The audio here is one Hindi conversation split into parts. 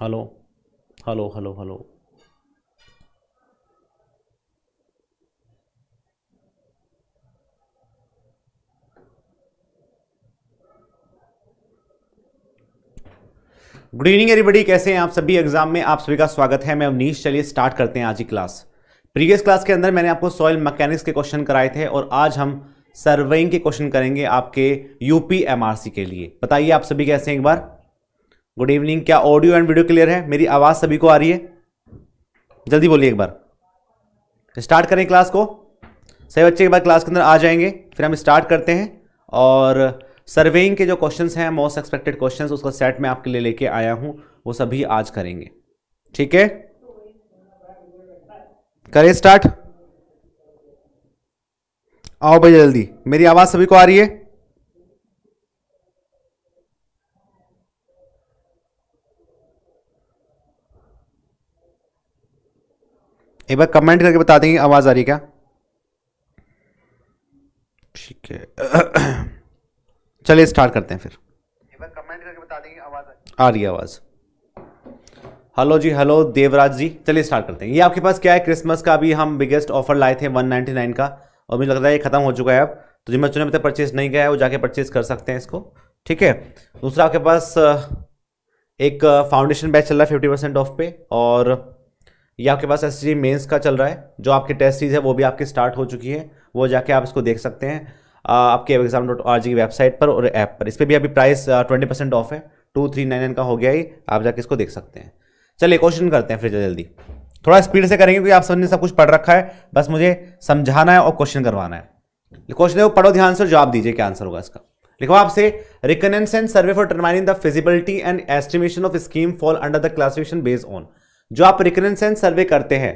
Hello hello hello hello good evening everybody कैसे हैं आप सभी एग्जाम में आप सभी का स्वागत है मैं अवनीश चलिए स्टार्ट करते हैं आज की क्लास प्रीवियस क्लास के अंदर मैंने आपको सॉइल मैकेनिक्स के क्वेश्चन कराए थे और आज हम सर्वेइंग के क्वेश्चन करेंगे आपके यूपी एमआरसी के लिए बताइए आप सभी कैसे हैं एक बार गुड इवनिंग क्या ऑडियो एंड वीडियो क्लियर है मेरी आवाज़ सभी को आ रही है जल्दी बोलिए एक बार स्टार्ट करें क्लास को सही बच्चे एक बार क्लास के अंदर आ जाएंगे फिर हम स्टार्ट करते हैं और सर्वेइंग के जो क्वेश्चन हैं मोस्ट एक्सपेक्टेड क्वेश्चन उसका सेट मैं आपके लिए लेके आया हूँ वो सभी आज करेंगे ठीक है करें स्टार्ट आओ भाई जल्दी मेरी आवाज़ सभी को आ रही है एक बार कमेंट करके बता देंगे आवाज़ आ रही क्या ठीक है चलिए स्टार्ट करते हैं फिर एक बार कमेंट करके बता देंगे आवाज़ आ रही आवाज़ हेलो जी हेलो देवराज जी चलिए स्टार्ट करते हैं ये आपके पास क्या है क्रिसमस का अभी हम बिगेस्ट ऑफर लाए थे 199 का और मुझे लगता है ये खत्म हो चुका है अब तो जिन बच्चों ने मतलब परचेज नहीं किया है वो जाके परचेज कर सकते हैं इसको ठीक है दूसरा आपके पास एक फाउंडेशन बैच चल रहा है फिफ्टी परसेंट ऑफ पे और ये आपके पास एस जी मेन्स का चल रहा है जो आपकी टेस्ट सीरीज है वो भी आपकी स्टार्ट हो चुकी है वो जाके आप इसको देख सकते हैं आपके एग्जाम डॉट आर जी की वेबसाइट पर और ऐप पर इस पर भी अभी प्राइस ट्वेंटी परसेंट ऑफ है टू थ्री नाइन नाइन का हो गया ही आप जाके इसको देख सकते हैं चलिए क्वेश्चन करते हैं फिर जल्दी थोड़ा स्पीड से करेंगे क्योंकि आप सबने सब कुछ पढ़ रखा है बस मुझे समझाना है और क्वेश्चन करवाना है क्वेश्चन है वो पढ़ो ध्यान से जवाब दीजिए क्या आंसर होगा इसका लिखो आपसे reconnaissance and survey for determining the feasibility and estimation of scheme fall under the classification based on जो आप रिकरेंसेंस सर्वे करते हैं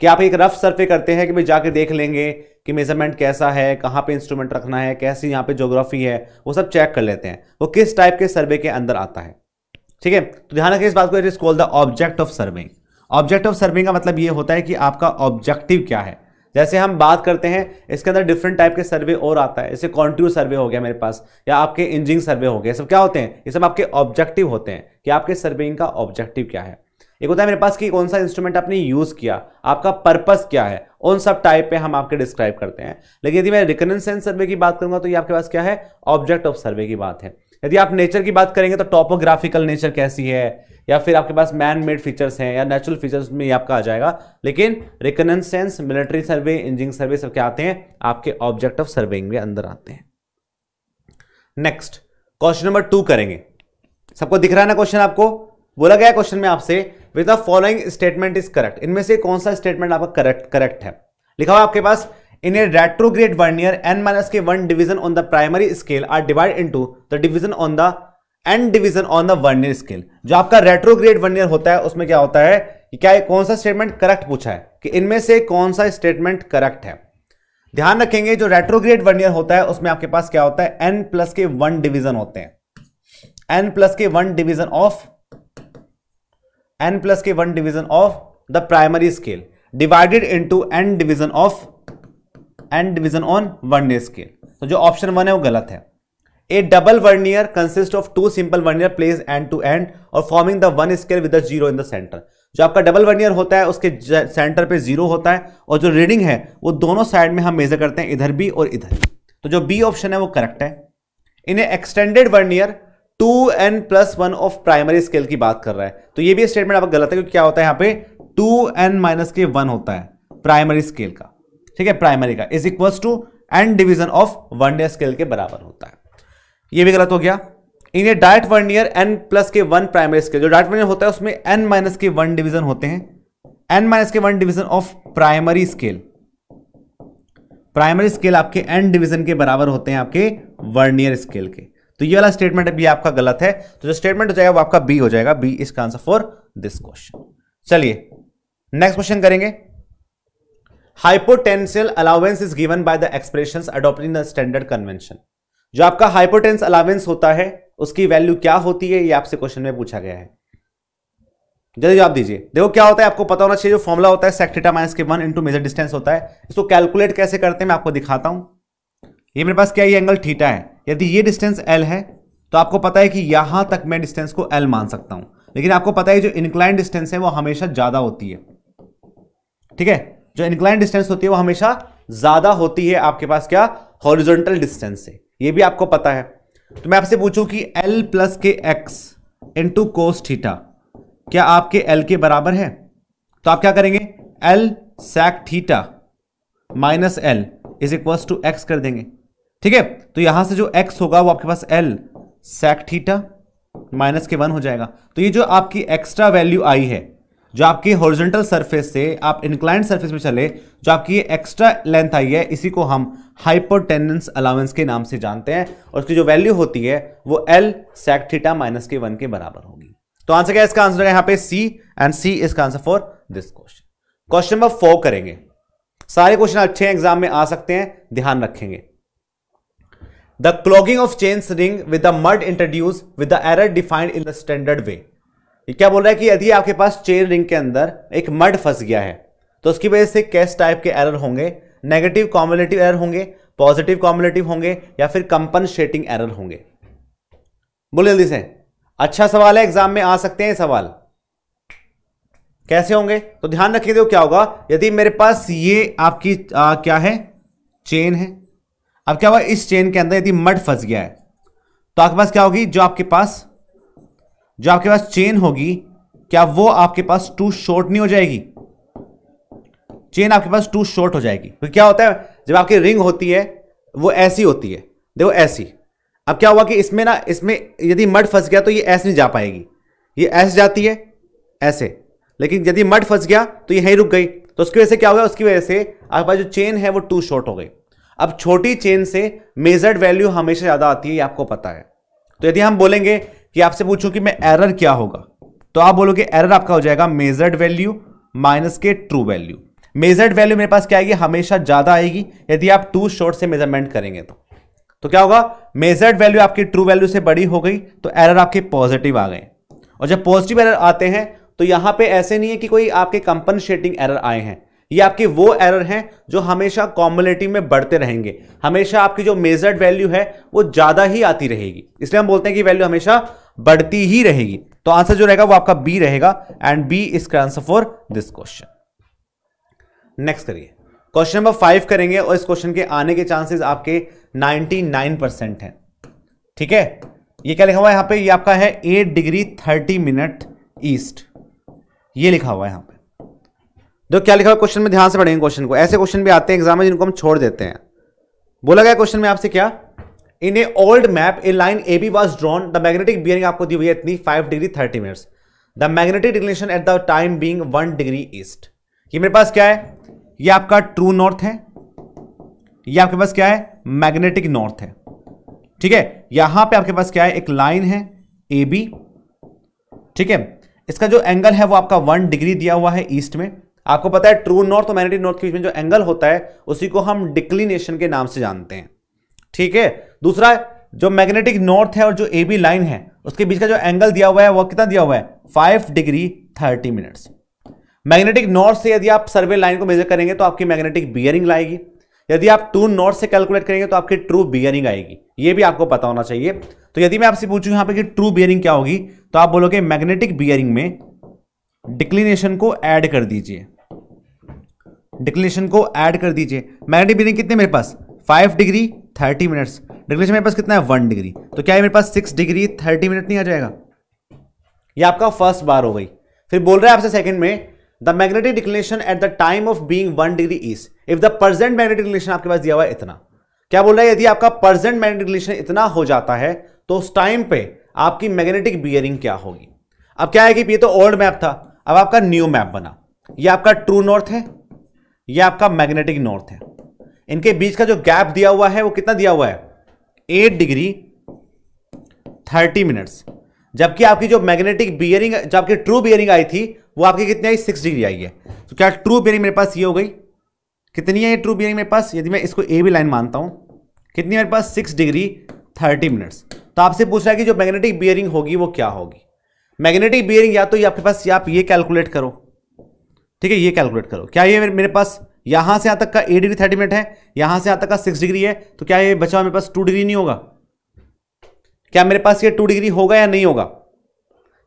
कि आप एक रफ सर्वे करते हैं कि भाई जाके देख लेंगे कि मेजरमेंट कैसा है कहाँ पे इंस्ट्रूमेंट रखना है कैसी यहाँ पे ज्योग्राफी है वो सब चेक कर लेते हैं वो किस टाइप के सर्वे के अंदर आता है ठीक है तो ध्यान रखें इस बात को it is call the object of surveying object of surveying का मतलब ये होता है कि आपका ऑब्जेक्टिव क्या है जैसे हम बात करते हैं इसके अंदर डिफरेंट टाइप के सर्वे और आता है जैसे कॉन्ट्रू सर्वे हो गया मेरे पास या आपके इंजिंग सर्वे हो गया सब क्या होते हैं ये सब आपके ऑब्जेक्टिव होते हैं कि आपके सर्वेइंग का ऑब्जेक्टिव क्या है एक होता है मेरे पास कि कौन सा इंस्ट्रूमेंट आपने यूज़ किया आपका पर्पस क्या है उन सब टाइप पे हम आपके डिस्क्राइब करते हैं लेकिन यदि मैं रिकनेंस सर्वे की बात करूंगा तो ये आपके पास क्या है ऑब्जेक्ट ऑफ सर्वे की बात है यदि आप नेचर की बात करेंगे तो टॉपोग्राफिकल नेचर कैसी है या फिर आपके पास मैन मेड फीचर्स हैं या नेचुरल फीचर्स में ये आपका आ जाएगा लेकिन रिकनेंसेंस मिलिट्री सर्वे इंजीनियरिंग सर्वे सब क्या आते हैं आपके ऑब्जेक्ट ऑफ सर्वेइंग में अंदर आते हैं नेक्स्ट क्वेश्चन नंबर टू करेंगे सबको दिख रहा है ना क्वेश्चन आपको बोला गया क्वेश्चन में आपसे with the following statement is correct इनमें से कौन सा स्टेटमेंट आपका करेक्ट करेक्ट है लिखा हुआ आपके पास in a retrograde vernier N minus के one division on the primary scale are divide into the division on the N division on the vernier scale जो आपका रेट्रोग्रेड वन ईयर होता है उसमें क्या होता है कि क्या कौन सा स्टेटमेंट करेक्ट पूछा है कि इनमें से कौन सा स्टेटमेंट करेक्ट है ध्यान रखेंगे जो रेट्रोग्रेड वन ईयर होता है उसमें आपके पास क्या होता है एन प्लस के वन डिवीजन होते हैं एन प्लस के one division of N plus के one division of the primary scale divided to N division of N division on वन डे स्केल तो जो ऑप्शन वन है वो गलत है a double vernier consist of two simple vernier place end to end और forming the one scale with zero in the center जो आपका डबल वर्नियर होता है उसके सेंटर पे जीरो होता है और जो रीडिंग है वो दोनों साइड में हम मेजर करते हैं इधर भी और इधर तो जो बी ऑप्शन है वो करेक्ट है इन्हें extended vernier to N plus one of primary scale की बात कर रहा है तो ये भी स्टेटमेंट आपका गलत है क्योंकि क्या होता है यहां पे टू एन माइनस के वन होता है प्राइमरी स्केल का ठीक है प्राइमरी का is equal to N division of वन डे स्केल के बराबर होता है ये भी गलत हो गया इन ए डायट वन ईयर एन प्लस के वन प्राइमरी स्केल जो डायट वन ईयर होता है उसमें एन माइनस के वन डिविजन होते हैं एन माइनस के one division of primary scale primary scale आपके एन डिवीजन के बराबर होते हैं आपके वर्नियर स्केल के तो ये वाला स्टेटमेंट भी आपका गलत है तो जो स्टेटमेंट हो जाएगा वो आपका बी हो जाएगा बी इज का आंसर फॉर दिस क्वेश्चन चलिए नेक्स्ट क्वेश्चन करेंगे hypotenusal allowance is given by the expression adopting the standard convention जो आपका हाइपोटेंस अलाउेंस होता है उसकी वैल्यू क्या होती है ये आपसे क्वेश्चन में पूछा गया है जल्दी जवाब दीजिए देखो क्या होता है आपको पता होना चाहिए जो फॉर्मुला होता है सेक्टेटा माइनस के वन इंटू मेजर डिस्टेंस होता है इसको कैलकुलेट कैसे करते हैं मैं आपको दिखाता हूं ये मेरे पास क्या ये एंगल थीटा है यदि ये डिस्टेंस एल है तो आपको पता है कि यहां तक मैं डिस्टेंस को एल मान सकता हूं लेकिन आपको पता है जो इंक्लाइन डिस्टेंस है वो हमेशा ज्यादा होती है ठीक है जो इंक्लाइन डिस्टेंस होती है वो हमेशा ज्यादा होती है आपके पास क्या हॉरिजोनटल डिस्टेंस से ये भी आपको पता है तो मैं आपसे पूछूं कि एल प्लस के एक्स इंटू कोस थीटा क्या आपके एल के बराबर है तो आप क्या करेंगे L sec theta minus L is equals to X कर देंगे ठीक है तो यहां से जो एक्स होगा वो आपके पास एल sec थीटा माइनस के वन हो जाएगा तो ये जो आपकी एक्स्ट्रा वैल्यू आई है जो आपकी हॉरिजॉन्टल सरफेस से आप इंक्लाइंड सरफेस में चले जो आपकी ये एक्स्ट्रा लेंथ आई है इसी को हम हाइपोटेंडेंस अलाउंस के नाम से जानते हैं और उसकी जो वैल्यू होती है वो एल सेक थीटा माइनस के वन के बराबर होगी तो आंसर क्या इसका आंसर है यहां पे सी एंड सी इसका answer for this question question number four करेंगे सारे क्वेश्चन अच्छे एग्जाम में आ सकते हैं ध्यान रखेंगे the clogging of chains ring with the mud introduced with the error defined in the ये क्या बोल रहा है कि यदि आपके पास चेन रिंग के अंदर एक मड फंस गया है तो उसकी वजह से कैस टाइप के एरर होंगे नेगेटिव कॉम्युलेटिव एरर होंगे पॉजिटिव कॉम्युलेटिव होंगे या फिर कंपनसेटिंग एरर होंगे बोले जल्दी से अच्छा सवाल है एग्जाम में आ सकते हैं सवाल कैसे होंगे तो ध्यान रखिए क्या होगा यदि मेरे पास ये आपकी आ, क्या है चेन है अब क्या हुआ इस चेन के अंदर यदि मड फंस गया है तो आपके पास क्या होगी जो आपके पास जो आपके पास चेन होगी क्या वो आपके पास टू शॉर्ट नहीं हो जाएगी चेन आपके पास टू शॉर्ट हो जाएगी तो क्या होता है जब आपकी रिंग होती है वो ऐसी होती है देखो ऐसी अब क्या हुआ कि इसमें ना इसमें यदि मड फंस गया तो ये ऐसे नहीं जा पाएगी ये ऐसे जाती है ऐसे लेकिन यदि मड फंस गया तो ये यहीं रुक गई तो उसकी वजह से क्या हो गया उसकी वजह से आपके पास जो चेन है वो टू शॉर्ट हो गई अब छोटी चेन से मेजर्ड वैल्यू हमेशा ज़्यादा आती है ये आपको पता है तो यदि हम बोलेंगे कि आपसे पूछूं कि मैं एरर क्या होगा तो आप बोलोगे एरर आपका हो जाएगा मेजर्ड वैल्यू माइनस के ट्रू वैल्यू मेजर्ड वैल्यू मेरे पास क्या आएगी हमेशा ज़्यादा आएगी यदि आप टू शॉर्ट से मेजरमेंट करेंगे तो तो क्या होगा मेजर्ड वैल्यू आपकी ट्रू वैल्यू से बड़ी हो गई तो एरर आपके पॉजिटिव आ गए और जब पॉजिटिव एरर आते हैं तो यहां पे ऐसे नहीं है कि कोई आपके कंपनशेटिंग एरर आए हैं ये आपके वो एरर हैं जो हमेशा कॉम्बलेटिव में बढ़ते रहेंगे हमेशा आपकी जो मेजर्ड वैल्यू है वो ज़्यादा ही आती रहेगी इसलिए हम बोलते हैं कि वैल्यू हमेशा बढ़ती ही रहेगी तो आंसर जो रहेगा वो आपका बी रहेगा एंड बी इज का answer for this question next करिए क्वेश्चन नंबर फाइव करेंगे और इस क्वेश्चन के आने के चांसेस आपके नाइनटी नाइन परसेंट है ठीक है ये क्या लिखा हुआ है यहां पे ये आपका है eight degree thirty minute east ये लिखा हुआ है यहां पे जो क्या लिखा हुआ क्वेश्चन में ध्यान से पढ़ेंगे क्वेश्चन को ऐसे क्वेश्चन भी आते हैं एग्जाम में जिनको हम छोड़ देते हैं बोला गया क्वेश्चन में आपसे क्या in a old map a line A B was drawn the magnetic bearing आपको दी हुई है इतनी five degree thirty minutes the magnetic declination at the time being one degree east ये मेरे पास क्या है ये आपका ट्रू नॉर्थ है ये आपके पास क्या है मैग्नेटिक नॉर्थ है ठीक है यहां पे आपके पास क्या है एक लाइन है ए बी ठीक है इसका जो एंगल है वो आपका वन डिग्री दिया हुआ है ईस्ट में आपको पता है ट्रू नॉर्थ और मैग्नेटिक नॉर्थ के बीच में जो एंगल होता है उसी को हम डिक्लिनेशन के नाम से जानते हैं ठीक है दूसरा जो मैग्नेटिक नॉर्थ है और जो ए बी लाइन है उसके बीच का जो एंगल दिया हुआ है वह कितना दिया हुआ है five degree thirty minutes magnetic north से यदि आप सर्वे लाइन को मेजर करेंगे तो आपकी मैग्नेटिक बियरिंग लाएगी यदि आप ट्रू नॉर्थ से कैलकुलेट करेंगे तो आपकी ट्रू बियरिंग आएगी ये भी आपको पता होना चाहिए तो यदि मैं आपसे पूछूं यहां पे कि ट्रू बियरिंग क्या होगी तो आप बोलोगे मैग्नेटिक बियरिंग में डिक्लिनेशन को ऐड कर दीजिए डिक्लेशन को ऐड कर दीजिए मैग्नेटिक बीरिंग कितने मेरे पास five degree thirty minutes declination मेरे पास कितना है वन डिग्री तो क्या मेरे पास सिक्स डिग्री थर्टी मिनट नहीं आ जाएगा ये आपका फर्स्ट बार हो गई फिर बोल रहा है आपसे सेकंड में the magnetic declination at the time of being one degree is if the present magnetic declination आपके पास दिया हुआ है इतना क्या बोल रहा है यदि आपका प्रजेंट मैग्नेटिक डिक्लेशन इतना हो जाता है तो उस टाइम पे आपकी मैग्नेटिक बियरिंग क्या होगी अब क्या है कि ये तो ओल्ड मैप था अब आपका न्यू मैप बना ये आपका ट्रू नॉर्थ है ये आपका मैग्नेटिक नॉर्थ है इनके बीच का जो गैप दिया हुआ है वो कितना दिया हुआ है एट डिग्री थर्टी मिनट्स जबकि आपकी जो मैग्नेटिक बियरिंग जो आपकी ट्रू बियरिंग आई थी वो आपकी कितनी आई सिक्स डिग्री आई है तो क्या ट्रू बियरिंग मेरे पास ये हो गई कितनी है ये ट्रू बियरिंग मेरे पास यदि मैं इसको ए भी लाइन मानता हूँ कितनी मेरे पास सिक्स डिग्री थर्टी मिनट्स तो आपसे पूछ रहा है कि जो मैग्नेटिक बियरिंग होगी वो क्या होगी मैग्नेटिक बियरिंग या तो ये आपके पास आप ये कैलकुलेट करो ठीक है ये कैलकुलेट करो क्या ये मेरे पास यहां से यहां तक का ए डिग्री थर्टी मिनट है यहां से यहां तक का सिक्स डिग्री है तो क्या ये बचा मेरे पास टू डिग्री नहीं होगा क्या मेरे पास ये टू डिग्री होगा या नहीं होगा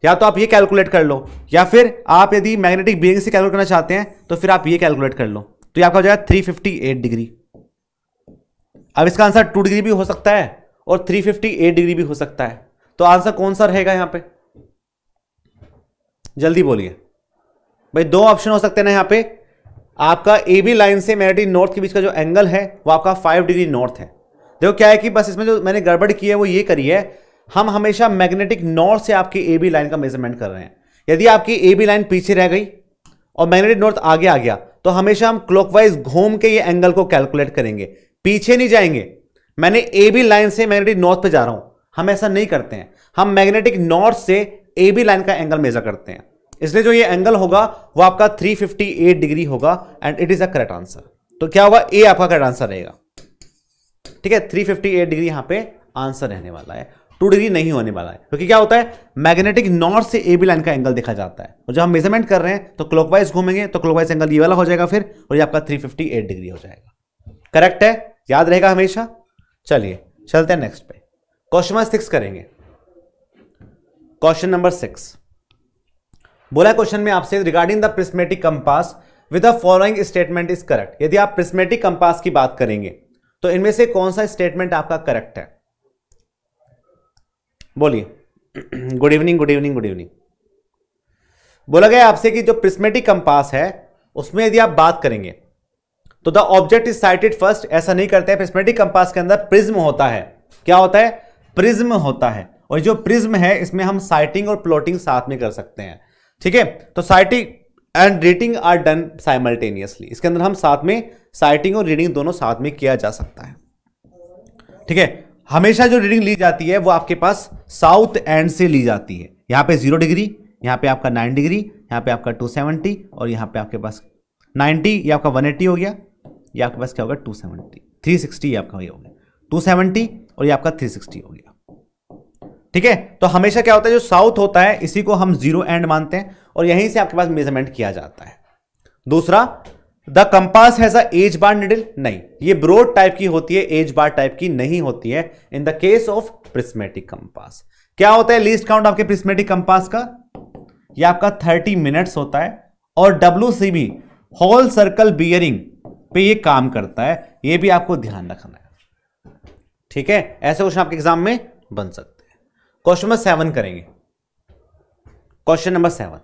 या तो आप ये कैलकुलेट कर लो या फिर आप यदि मैग्नेटिक बीइंग से कैलकुलेट करना चाहते हैं तो फिर आप ये कैलकुलेट कर लो तो ये आपका हो जाएगा थ्री फिफ्टी एट डिग्री अब इसका आंसर टू डिग्री भी हो सकता है और थ्री फिफ्टी एट डिग्री भी हो सकता है तो आंसर कौन सा रहेगा यहां पे जल्दी बोलिए भाई दो ऑप्शन हो सकते हैं ना यहाँ पे आपका ए बी लाइन से मेरिटी नॉर्थ के बीच का जो एंगल है वो आपका फाइव डिग्री नॉर्थ है देखो क्या है कि बस इसमें जो मैंने गड़बड़ की है वो ये करी है हम हमेशा मैग्नेटिक नॉर्थ से आपकी ए बी लाइन का मेजरमेंट कर रहे हैं यदि आपकी ए बी लाइन पीछे रह गई और मैग्नेटिक नॉर्थ आगे आ गया तो हमेशा हम क्लॉकवाइज घूम के ये एंगल को कैलकुलेट करेंगे पीछे नहीं जाएंगे मैंने ए बी लाइन से मैग्नेटिक नॉर्थ पे जा रहा हूं हम ऐसा नहीं करते हैं हम मैग्नेटिक नॉर्थ से ए बी लाइन का एंगल मेजर करते हैं इसलिए जो ये एंगल होगा वो आपका 358 डिग्री होगा and it is a correct answer तो क्या होगा ए आपका करेक्ट आंसर रहेगा ठीक है 358 डिग्री यहां पे आंसर रहने वाला है टू डिग्री नहीं होने वाला है क्योंकि तो क्या होता है मैग्नेटिक नॉर्थ से ए बी लाइन का एंगल देखा जाता है और जब हम मेजरमेंट कर रहे हैं तो क्लॉकवाइज घूमेंगे तो क्लॉकवाइज एंगल ये वाला हो जाएगा फिर और ये आपका थ्री डिग्री हो जाएगा करेक्ट है याद रहेगा हमेशा चलिए चलते हैं नेक्स्ट पे क्वेश्चन सिक्स करेंगे क्वेश्चन नंबर सिक्स बोला क्वेश्चन में आपसे regarding the prismatic compass with the following statement is correct यदि आप प्रिस्मेटिक कंपास की बात करेंगे तो इनमें से कौन सा स्टेटमेंट आपका करेक्ट है बोलिए good evening good evening good evening बोला गया आपसे कि जो प्रिस्मेटिक कंपास है उसमें यदि आप बात करेंगे तो the object is sighted first ऐसा नहीं करते हैं प्रिस्मेटिक कंपास के अंदर प्रिज्म होता है क्या होता है प्रिज्म होता है और जो प्रिज्म है इसमें हम साइटिंग और प्लॉटिंग साथ में कर सकते हैं ठीक है तो sighting and reading are done simultaneously इसके अंदर हम साथ में साइटिंग और रीडिंग दोनों साथ में किया जा सकता है ठीक है हमेशा जो रीडिंग ली जाती है वो आपके पास साउथ एंड से ली जाती है यहाँ पे जीरो डिग्री यहाँ पे आपका नाइन डिग्री यहाँ पे आपका टू सेवेंटी और यहाँ पे आपके पास नाइन्टी या आपका वन एट्टी हो गया या आपके पास क्या होगा टू सेवेंटी थ्री सिक्सटी आपका ये हो गया टू सेवेंटी और ये आपका थ्री सिक्सटी हो गया ठीक है तो हमेशा क्या होता है जो साउथ होता है इसी को हम जीरो एंड मानते हैं और यहीं से आपके पास मेजरमेंट किया जाता है दूसरा the compass has edge bar needle नहीं ये ब्रोड टाइप की होती है एज बार टाइप की नहीं होती है in the case of prismatic compass क्या होता है लीस्ट काउंट आपके प्रिस्मेटिक कंपास का ये आपका 30 मिनट्स होता है और W CB whole circle bearing पे ये काम करता है ये भी आपको ध्यान रखना है ठीक है ऐसे क्वेश्चन आपके एग्जाम में बन सकते क्वेश्चन नंबर सेवन करेंगे क्वेश्चन नंबर सेवन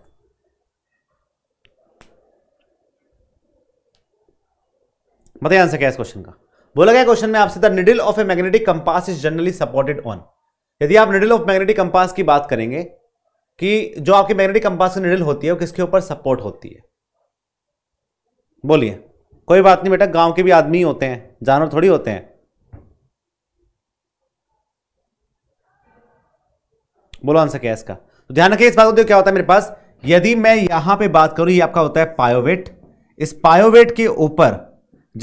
बताइए आंसर क्या इस क्वेश्चन का बोला गया क्वेश्चन में आपसे the of a magnetic compass is generally supported on यदि आप निडिल ऑफ मैग्नेटिक कंपास की बात करेंगे कि जो आपकी मैग्नेटिक कंपास की निडिल होती है वो किसके ऊपर सपोर्ट होती है बोलिए कोई बात नहीं बेटा गांव के भी आदमी होते हैं जानवर थोड़ी होते हैं बोलो आंसर क्या है इसका तो ध्यान रखिए इस बात को क्या होता है मेरे पास यदि मैं यहां पे बात करूं ये आपका होता है पायोवेट इस पायोवेट के ऊपर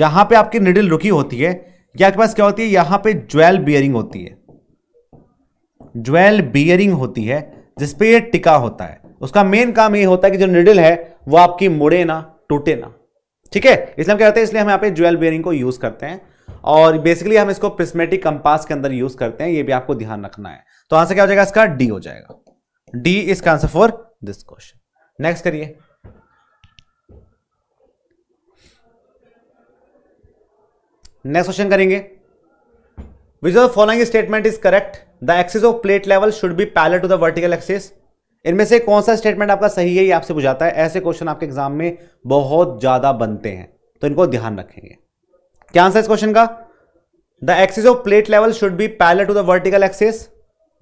जहां पे आपकी निडिल रुकी होती है या आपके पास क्या होती है यहां पे ज्वेल बियरिंग होती है ज्वेल बियरिंग होती है जिसपे ये टिका होता है उसका मेन काम ये होता है कि जो निडिल है वो आपकी मुड़े ना टूटे ना ठीक है इसलिए हम क्या करते हैं इसलिए हम यहाँ पे ज्वेल बियरिंग को यूज करते हैं और बेसिकली हम इसको प्रिस्मेटिक कंपास के अंदर यूज करते हैं ये भी आपको ध्यान रखना है तो आंसर क्या हो जाएगा इसका डी हो जाएगा डी इसका answer for this question next करिए नेक्स्ट क्वेश्चन करेंगे which of following statement is correct the axis of plate level should be parallel to the vertical axis इनमें से कौन सा स्टेटमेंट आपका सही है ये आपसे बुझाता है ऐसे क्वेश्चन आपके एग्जाम में बहुत ज्यादा बनते हैं तो इनको ध्यान रखेंगे क्या आंसर इस क्वेश्चन का the axis of plate level should be parallel to the vertical axis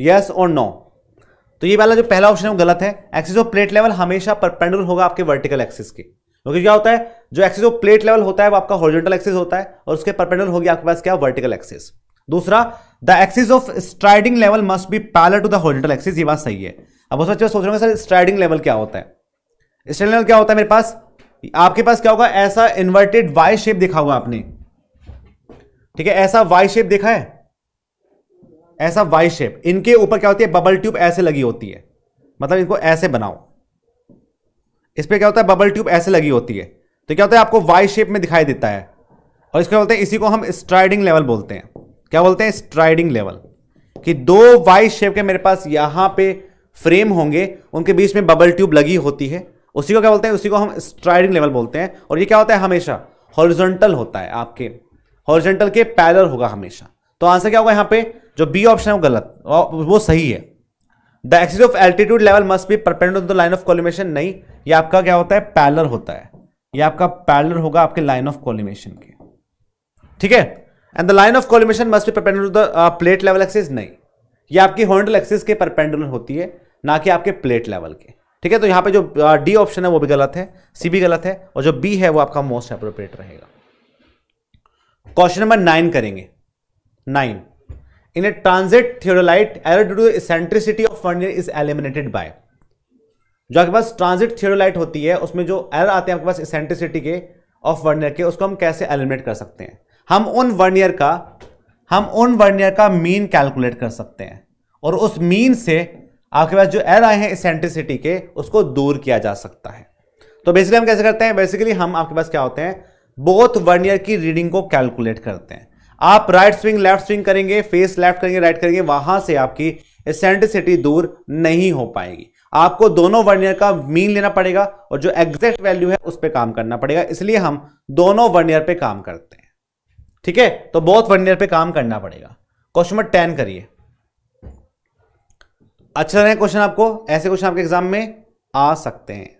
yes और नो तो ये वाला जो पहला ऑप्शन है वो गलत है एक्सिस ऑफ प्लेट लेवल हमेशा परपेंडुलर होगा आपके वर्टिकल एक्सिस के क्योंकि क्या होता है जो एक्सिस ऑफ प्लेट लेवल होता है वो आपका हॉरिजॉन्टल एक्सिस होता है और उसके परपेंडुलर होगी आपके पास क्या वर्टिकल एक्सिस दूसरा the axis of striding level must be parallel to the horizontal axis ये बात सही है अब उस बच्चे सोच रहे सर स्ट्राइडिंग लेवल क्या होता है स्ट्राइडिंग लेवल क्या होता है मेरे पास आपके पास क्या होगा ऐसा इन्वर्टेड वाई शेप दिखा होगा आपने ठीक है ऐसा वाई शेप देखा है ऐसा वाई शेप इनके ऊपर क्या होती है बबल ट्यूब ऐसे लगी होती है मतलब इनको ऐसे बनाओ इस पर क्या होता है बबल ट्यूब ऐसे लगी होती है तो क्या होता है आपको वाई शेप में दिखाई देता है और इसको बोलते हैं इसी को हम स्ट्राइडिंग लेवल बोलते हैं क्या बोलते हैं स्ट्राइडिंग लेवल कि दो वाई शेप के मेरे पास यहां पे फ्रेम होंगे उनके बीच में बबल ट्यूब लगी होती है उसी को क्या बोलते हैं उसी को हम स्ट्राइडिंग लेवल बोलते हैं और ये क्या होता है हमेशा हॉरिजॉन्टल होता है आपके हॉरिजेंटल के पैरल होगा हमेशा तो आंसर क्या होगा यहाँ पे जो बी ऑप्शन है वो गलत वो सही है the axis of altitude level must be perpendicular to line of collimation नहीं ये आपका क्या होता है पैलर होता है ये आपका पैलर होगा आपके लाइन ऑफ कॉलिमेशन के ठीक है and the line of collimation must be perpendicular to the plate level axis नहीं ये आपकी हॉर्डल एक्सिस के परपेंडिकुलर होती है ना कि आपके प्लेट लेवल के ठीक है तो यहाँ पे जो डी uh, ऑप्शन है वो भी गलत है सी भी गलत है और जो बी है वो आपका मोस्ट अप्रोप्रिएट रहेगा क्वेश्चन नंबर नाइन करेंगे nine in a transit theodolite error due to eccentricity of vernier is eliminated by जो आपके पास ट्रांजिट थियोरोलाइट होती है उसमें जो एरर आते हैं आपके पास इसेंट्रिसिटी के ऑफ वर्नियर के उसको हम कैसे एलिमिनेट कर सकते हैं हम उन वर्नियर का हम उन वर्नियर का मीन कैलकुलेट कर सकते हैं और उस मीन से आपके पास जो एर आए हैं इसेंट्रिसिटी के उसको दूर किया जा सकता है तो बेसिकली हम कैसे करते हैं बेसिकली हम आपके पास क्या होते हैं बोथ वन ईयर की रीडिंग को कैलकुलेट करते हैं आप राइट स्विंग लेफ्ट स्विंग करेंगे फेस लेफ्ट करेंगे राइट करेंगे वहां से आपकी एसेंटिसिटी दूर नहीं हो पाएगी आपको दोनों वन ईयर का मीन लेना पड़ेगा और जो एग्जैक्ट वैल्यू है उस पर काम करना पड़ेगा इसलिए हम दोनों वन ईयर पे काम करते हैं ठीक है तो बहुत वन ईयर पे काम करना पड़ेगा क्वेश्चन नंबर टेन करिए अच्छा रहे क्वेश्चन आपको ऐसे क्वेश्चन आपके एग्जाम में आ सकते हैं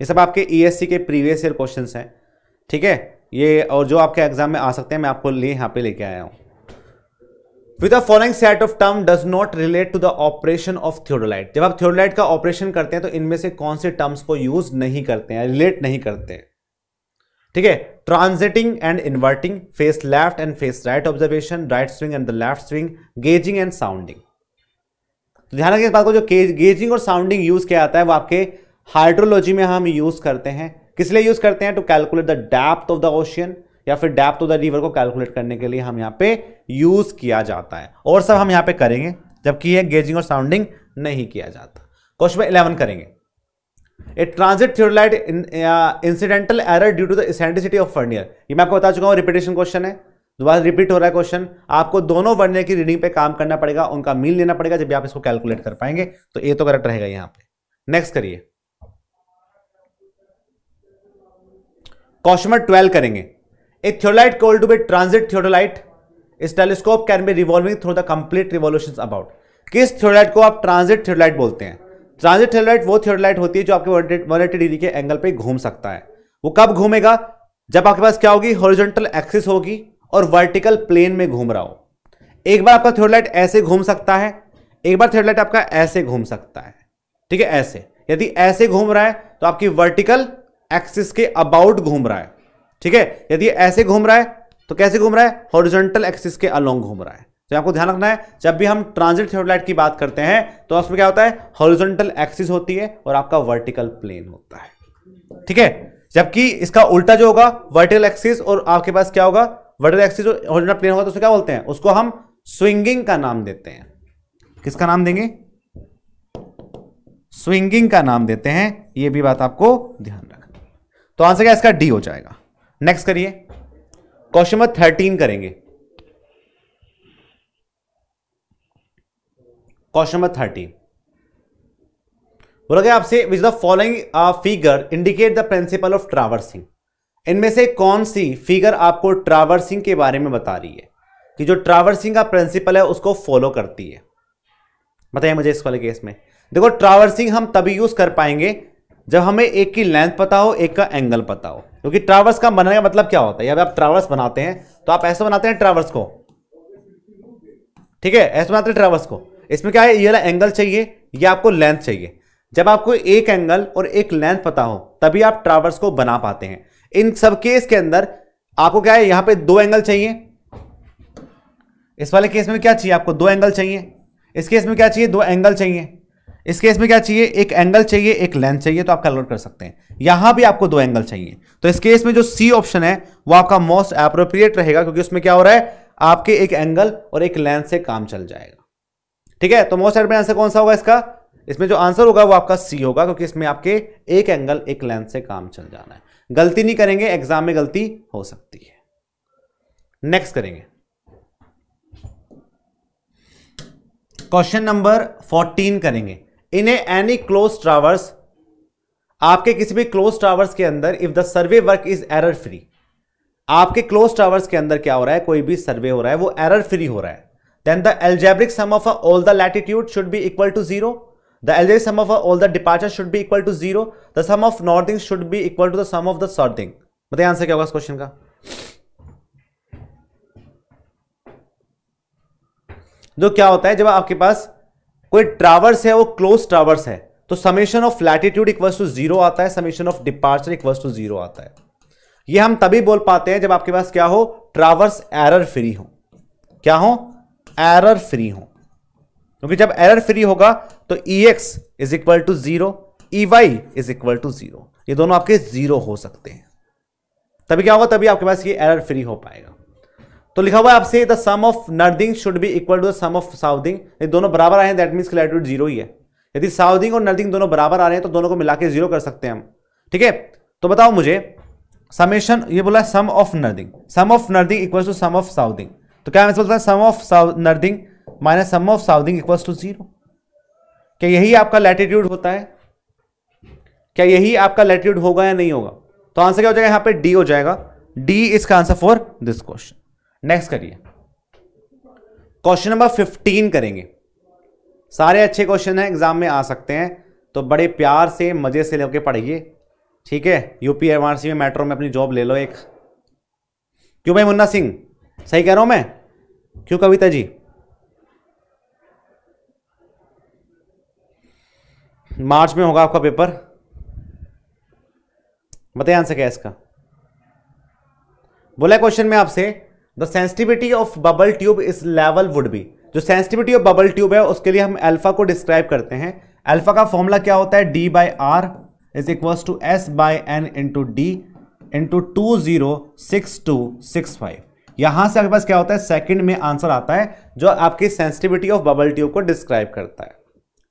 ये सब आपके ई e के प्रीवियस ईयर क्वेश्चन हैं ठीक है ये और जो आपके एग्जाम में आ सकते हैं मैं आपको लिए यहां पे लेके आया हूं with the following set of term does not relate to the operation of theodolite जब आप थियोडोलाइट का ऑपरेशन करते हैं तो इनमें से कौन से टर्म्स को यूज नहीं करते हैं रिलेट नहीं करते ठीक है transiting and inverting face left and face right observation right swing and the left swing gauging and sounding तो ध्यान रखिए इस बात को जो गेजिंग और साउंडिंग यूज किया जाता है वो आपके हाइड्रोलॉजी में हम यूज करते हैं किस लिए यूज करते हैं to calculate the depth of the ocean या फिर डेप्थ ऑफ द रिवर को कैलकुलेट करने के लिए हम यहाँ पे यूज किया जाता है और सब हम यहाँ पे करेंगे जबकि ये गेजिंग और साउंडिंग नहीं किया जाता क्वेश्चन इलेवन करेंगे a transit theodolite incidental error due to the eccentricity of vernier ये मैं आपको बता चुका हूँ रिपीटेशन क्वेश्चन है दोबारा रिपीट हो रहा है क्वेश्चन आपको दोनों वर्नियर की रीडिंग पे काम करना पड़ेगा उनका मील लेना पड़ेगा जब भी आप इसको कैलकुलेट कर पाएंगे तो ये तो करेक्ट रहेगा यहाँ पे नेक्स्ट करिए क्वेश्चन नंबर ट्वेल्व करेंगे a theodolite called to be transit theodolite is telescope can be revolving through the complete revolution about किस थियोलाइट को आप ट्रांजिट थियोलाइट बोलते हैं ट्रांजिट थियोलाइट वो थियोलाइट होती है जो आपके वन एट्टी डिग्री के एंगल पर घूम सकता है वो कब घूमेगा जब आपके पास क्या होगी हॉरिजॉन्टल एक्सिस होगी और वर्टिकल प्लेन में घूम रहा हो एक बार आपका थियोलाइट ऐसे घूम सकता है एक बार थियोलाइट आपका ऐसे घूम सकता है ठीक है ऐसे यदि ऐसे घूम रहा है तो आपकी वर्टिकल एक्सिस के अबाउट घूम रहा है ठीक है यदि ऐसे घूम रहा है तो कैसे घूम रहा है हॉरिजॉन्टल एक्सिस के अलोंग घूम रहा है तो आपको ध्यान रखना है जब भी हम ट्रांजिट थ्योरलाइट की बात करते हैं तो उसमें क्या होता है हॉरिजॉन्टल एक्सिस होती है और आपका वर्टिकल प्लेन होता है ठीक है जबकि इसका उल्टा जो होगा वर्टिकल एक्सिस और आपके पास क्या होगा वर्टिकल एक्सिस और प्लेन होगा तो उसको क्या बोलते हैं उसको हम स्विंगिंग का नाम देते हैं किसका नाम देंगे स्विंगिंग का नाम देते हैं यह भी बात आपको ध्यान तो आंसर क्या इसका डी हो जाएगा नेक्स्ट करिए क्वेश्चन नंबर थर्टीन करेंगे क्वेश्चन नंबर थर्टीन बोला गया आपसे which the following figure indicate the principle of traversing इनमें से कौन सी फिगर आपको ट्रावर्सिंग के बारे में बता रही है कि जो ट्रावर्सिंग का प्रिंसिपल है उसको फॉलो करती है बताइए मुझे इस वाले केस में देखो ट्रावर्सिंग हम तभी यूज कर पाएंगे जब हमें एक की लेंथ पता हो एक का एंगल पता हो क्योंकि ट्रावर्स का बनाने का मतलब क्या होता है जब आप ट्रावर्स बनाते हैं तो आप ऐसे बनाते हैं ट्रावर्स को ठीक है ऐसे बनाते हैं ट्रावर्स को इसमें क्या है ये वाला एंगल चाहिए या आपको लेंथ चाहिए जब आपको एक एंगल और एक लेंथ पता हो तभी आप ट्रावर्स को बना पाते हैं इन सब केस के अंदर आपको क्या है यहां पे दो एंगल चाहिए इस वाले केस में क्या चाहिए आपको दो एंगल चाहिए इस केस में क्या चाहिए दो एंगल चाहिए इस केस में क्या चाहिए एक एंगल चाहिए एक लेंथ चाहिए तो आप कैलकुलेट कर सकते हैं यहां भी आपको दो एंगल चाहिए तो इस केस में जो सी ऑप्शन है वो आपका मोस्ट अप्रोप्रिएट रहेगा क्योंकि उसमें क्या हो रहा है आपके एक एंगल और एक लेंथ से काम चल जाएगा ठीक है तो मोस्ट एडमिट आंसर कौन सा होगा इसका इसमें जो आंसर होगा वो आपका सी होगा क्योंकि इसमें आपके एक एंगल एक लेंथ से काम चल जाना है गलती नहीं करेंगे एग्जाम में गलती हो सकती है नेक्स्ट करेंगे क्वेश्चन नंबर 14 करेंगे in a any close traverse आपके किसी भी क्लोज टावर्स के अंदर if the survey work is error free आपके क्लोज टावर्स के अंदर क्या हो रहा है कोई भी सर्वे हो रहा है वो एरर फ्री हो रहा है then the algebraic sum of all the latitude should be equal to zero the algebraic sum of all the departure should be equal to zero the sum of northing should be equal to the sum of the southing बताइए आंसर क्या होगा इस क्वेश्चन का जो क्या होता है जब आपके पास कोई ट्रावर्स है वो क्लोज ट्रावर्स है तो summation of latitude equal to zero आता है summation of departure equal to zero आता है ये हम तभी बोल पाते हैं जब आपके पास क्या हो ट्रावर्स एरर फ्री हो क्या हो एरर फ्री हो क्योंकि जब एरर फ्री होगा तो E X is equal to zero E Y is equal to zero ये दोनों आपके जीरो हो सकते हैं तभी क्या होगा तभी आपके पास ये एरर फ्री हो पाएगा तो लिखा हुआ है आपसे the sum of northing should be equal to the sum of southing ये दोनों बराबर आए हैं दैट मीन्स क्लैटिट्यूड जीरो ही है यदि साउदिंग और नर्दिंग दोनों बराबर आ रहे हैं तो दोनों को मिला के जीरो कर सकते हैं हम ठीक है तो बताओ मुझे समेशन ये बोला sum of northing sum of northing equal to sum of southing तो क्या मैं बोलता है sum of northing minus sum of southing equal to zero क्या यही आपका लैटिट्यूड होता है क्या यही आपका लैटिट्यूड होगा या नहीं होगा तो आंसर क्या हो जाएगा यहां पे डी हो जाएगा डी इसका answer for this question next करिए क्वेश्चन नंबर फिफ्टीन करेंगे सारे अच्छे क्वेश्चन हैं एग्जाम में आ सकते हैं तो बड़े प्यार से मज़े से लेके पढ़िए ठीक है यूपी एमआरसी में मेट्रो में अपनी जॉब ले लो एक क्यों भाई मुन्ना सिंह सही कह रहा हूं मैं क्यों कविता जी मार्च में होगा आपका पेपर बताए आंसर क्या इसका बोला क्वेश्चन में आपसे the sensitivity of bubble tube is level would be जो सेंसिटिविटी ऑफ बबल ट्यूब है उसके लिए हम एल्फा को डिस्क्राइब करते हैं एल्फा का फॉर्मूला क्या होता है D by R is equals to S by N into D into two zero six two six five यहां से आपके पास क्या होता है सेकंड में आंसर आता है जो आपकी सेंसिटिविटी ऑफ बबल ट्यूब को डिस्क्राइब करता है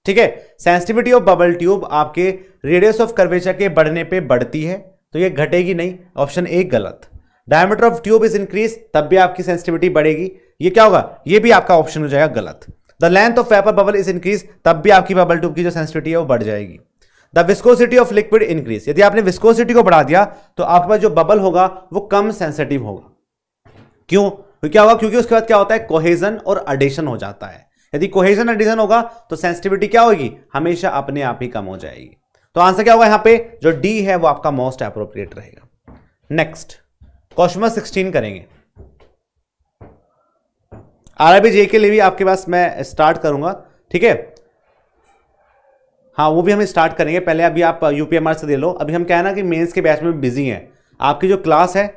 ठीक है सेंसिटिविटी ऑफ बबल ट्यूब आपके रेडियस ऑफ कर्वेचर के बढ़ने पे बढ़ती है तो ये घटेगी नहीं ऑप्शन ए गलत diameter of tube is increase तब भी आपकी सेंसिटिविटी बढ़ेगी ये क्या होगा ये भी आपका ऑप्शन हो जाएगा गलत the length of paper bubble is increase तब भी आपकी बबल ट्यूब की जो सेंसिटिविटी है वो बढ़ जाएगी the viscosity of liquid increase यदि आपने विस्कोसिटी को बढ़ा दिया तो आपके पास जो बबल होगा वो कम सेंसिटिव होगा क्यों क्या होगा क्योंकि उसके बाद क्या होता है कोहेजन और अडेशन हो जाता है यदि कोहेजन एडिशन होगा तो सेंसिटिविटी क्या होगी हमेशा अपने आप ही कम हो जाएगी तो आंसर क्या होगा यहां पे जो डी है वो आपका मोस्ट अप्रोप्रिएट रहेगा नेक्स्ट नंबर सिक्सटीन करेंगे आरआरबी जे के लिए भी आपके पास मैं स्टार्ट करूंगा ठीक है हाँ वो भी हम स्टार्ट करेंगे पहले अभी आप यूपीएमआर से दे लो अभी हम क्या है ना कि मेंस के बैच में बिजी हैं आपकी जो क्लास है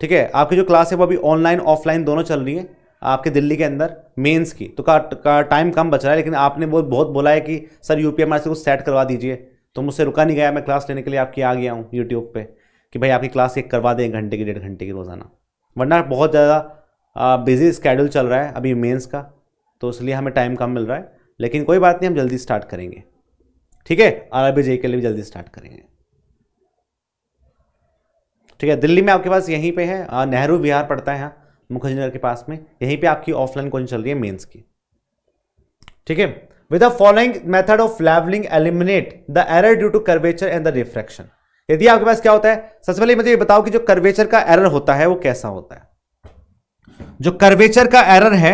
ठीक है आपकी जो क्लास है वो अभी ऑनलाइन ऑफलाइन दोनों चल रही है आपके दिल्ली के अंदर मेंस की तो का, का टाइम कम बच रहा है लेकिन आपने बहुत बहुत बोला है कि सर यू से कुछ सेट करवा दीजिए तो मुझसे रुका नहीं गया मैं क्लास लेने के लिए आपकी आ गया हूँ यूट्यूब पर कि भाई आपकी क्लास एक करवा दें एक घंटे की डेढ़ घंटे की रोज़ाना वरना बहुत ज़्यादा बिजी स्केड्यूल चल रहा है अभी मेंस का तो इसलिए हमें टाइम कम मिल रहा है लेकिन कोई बात नहीं हम जल्दी स्टार्ट करेंगे ठीक है आर आर के लिए भी जल्दी स्टार्ट करेंगे ठीक है दिल्ली में आपके पास यहीं पे है नेहरू विहार पड़ता है यहाँ मुखर्जी नगर के पास में यहीं पे आपकी ऑफलाइन कोचिंग चल रही है मेंस की ठीक है with the following method of levelling eliminate the error due to curvature and the refraction यदि आपके पास क्या होता है सबसे पहले मुझे बताओ कि जो कर्वेचर का एरर होता है वो कैसा होता है जो कर्वेचर का एरर है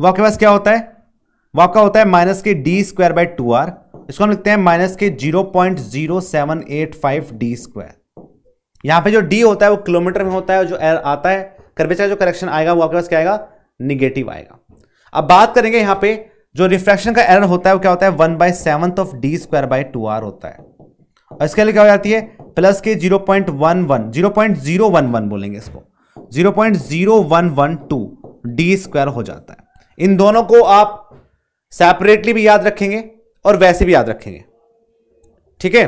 वो आपके पास क्या होता है वो आपका होता है माइनस के D square by two R इसको हम लिखते हैं माइनस के zero point zero seven eight five D square यहां पर जो डी होता है वो किलोमीटर में होता है जो एरर आता है कर्वेचर का जो करेक्शन आएगा वो आपके पास क्या आएगा निगेटिव आएगा अब बात करेंगे यहां पर जो रिफ्लेक्शन का एरर होता है वो क्या होता है one by seven of D square by two R होता है इसके लिए क्या हो जाती है प्लस के zero point one one zero point zero one one बोलेंगे इसको zero point zero one one two D square हो जाता है इन दोनों को आप सेपरेटली भी याद रखेंगे और वैसे भी याद रखेंगे ठीक है